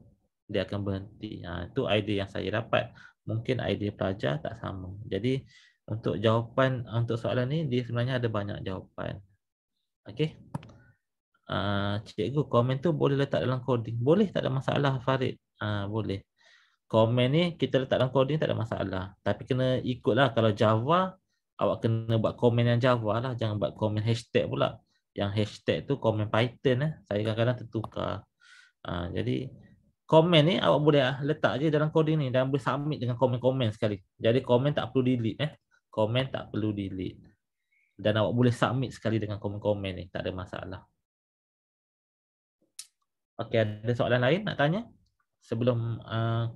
A: dia akan berhenti. Ha, itu idea yang saya dapat. Mungkin idea pelajar tak sama. Jadi untuk jawapan ah, untuk soalan ni dia sebenarnya ada banyak jawapan. Okey. Ah uh, cikgu komen tu boleh letak dalam coding. Boleh tak ada masalah Farid. Ah uh, boleh. Komen ni kita letak dalam coding tak ada masalah. Tapi kena ikutlah kalau Java awak kena buat komen yang Java lah jangan buat komen hashtag pula. Yang hashtag tu komen Python eh. Saya kadang-kadang tertukar. Uh, jadi komen ni awak boleh ah, letak je dalam coding ni dan boleh submit dengan komen-komen sekali. Jadi komen tak perlu delete eh komen tak perlu delete. Dan awak boleh submit sekali dengan komen-komen ni, tak ada masalah. Okey, ada soalan lain nak tanya? Sebelum uh,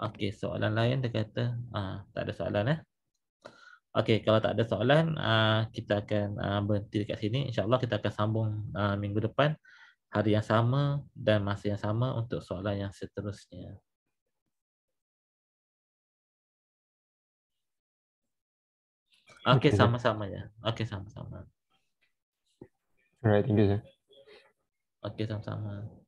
A: Okey, soalan lain dia kata, uh, tak ada soalan eh. Okey, kalau tak ada soalan, uh, kita akan uh, berhenti dekat sini. insyaallah kita akan sambung uh, minggu depan hari yang sama dan masa yang sama untuk soalan yang seterusnya.
C: Okay, sama-sama ya.
B: Okay, sama-sama. Alright, thank you, sir. Okay, sama-sama.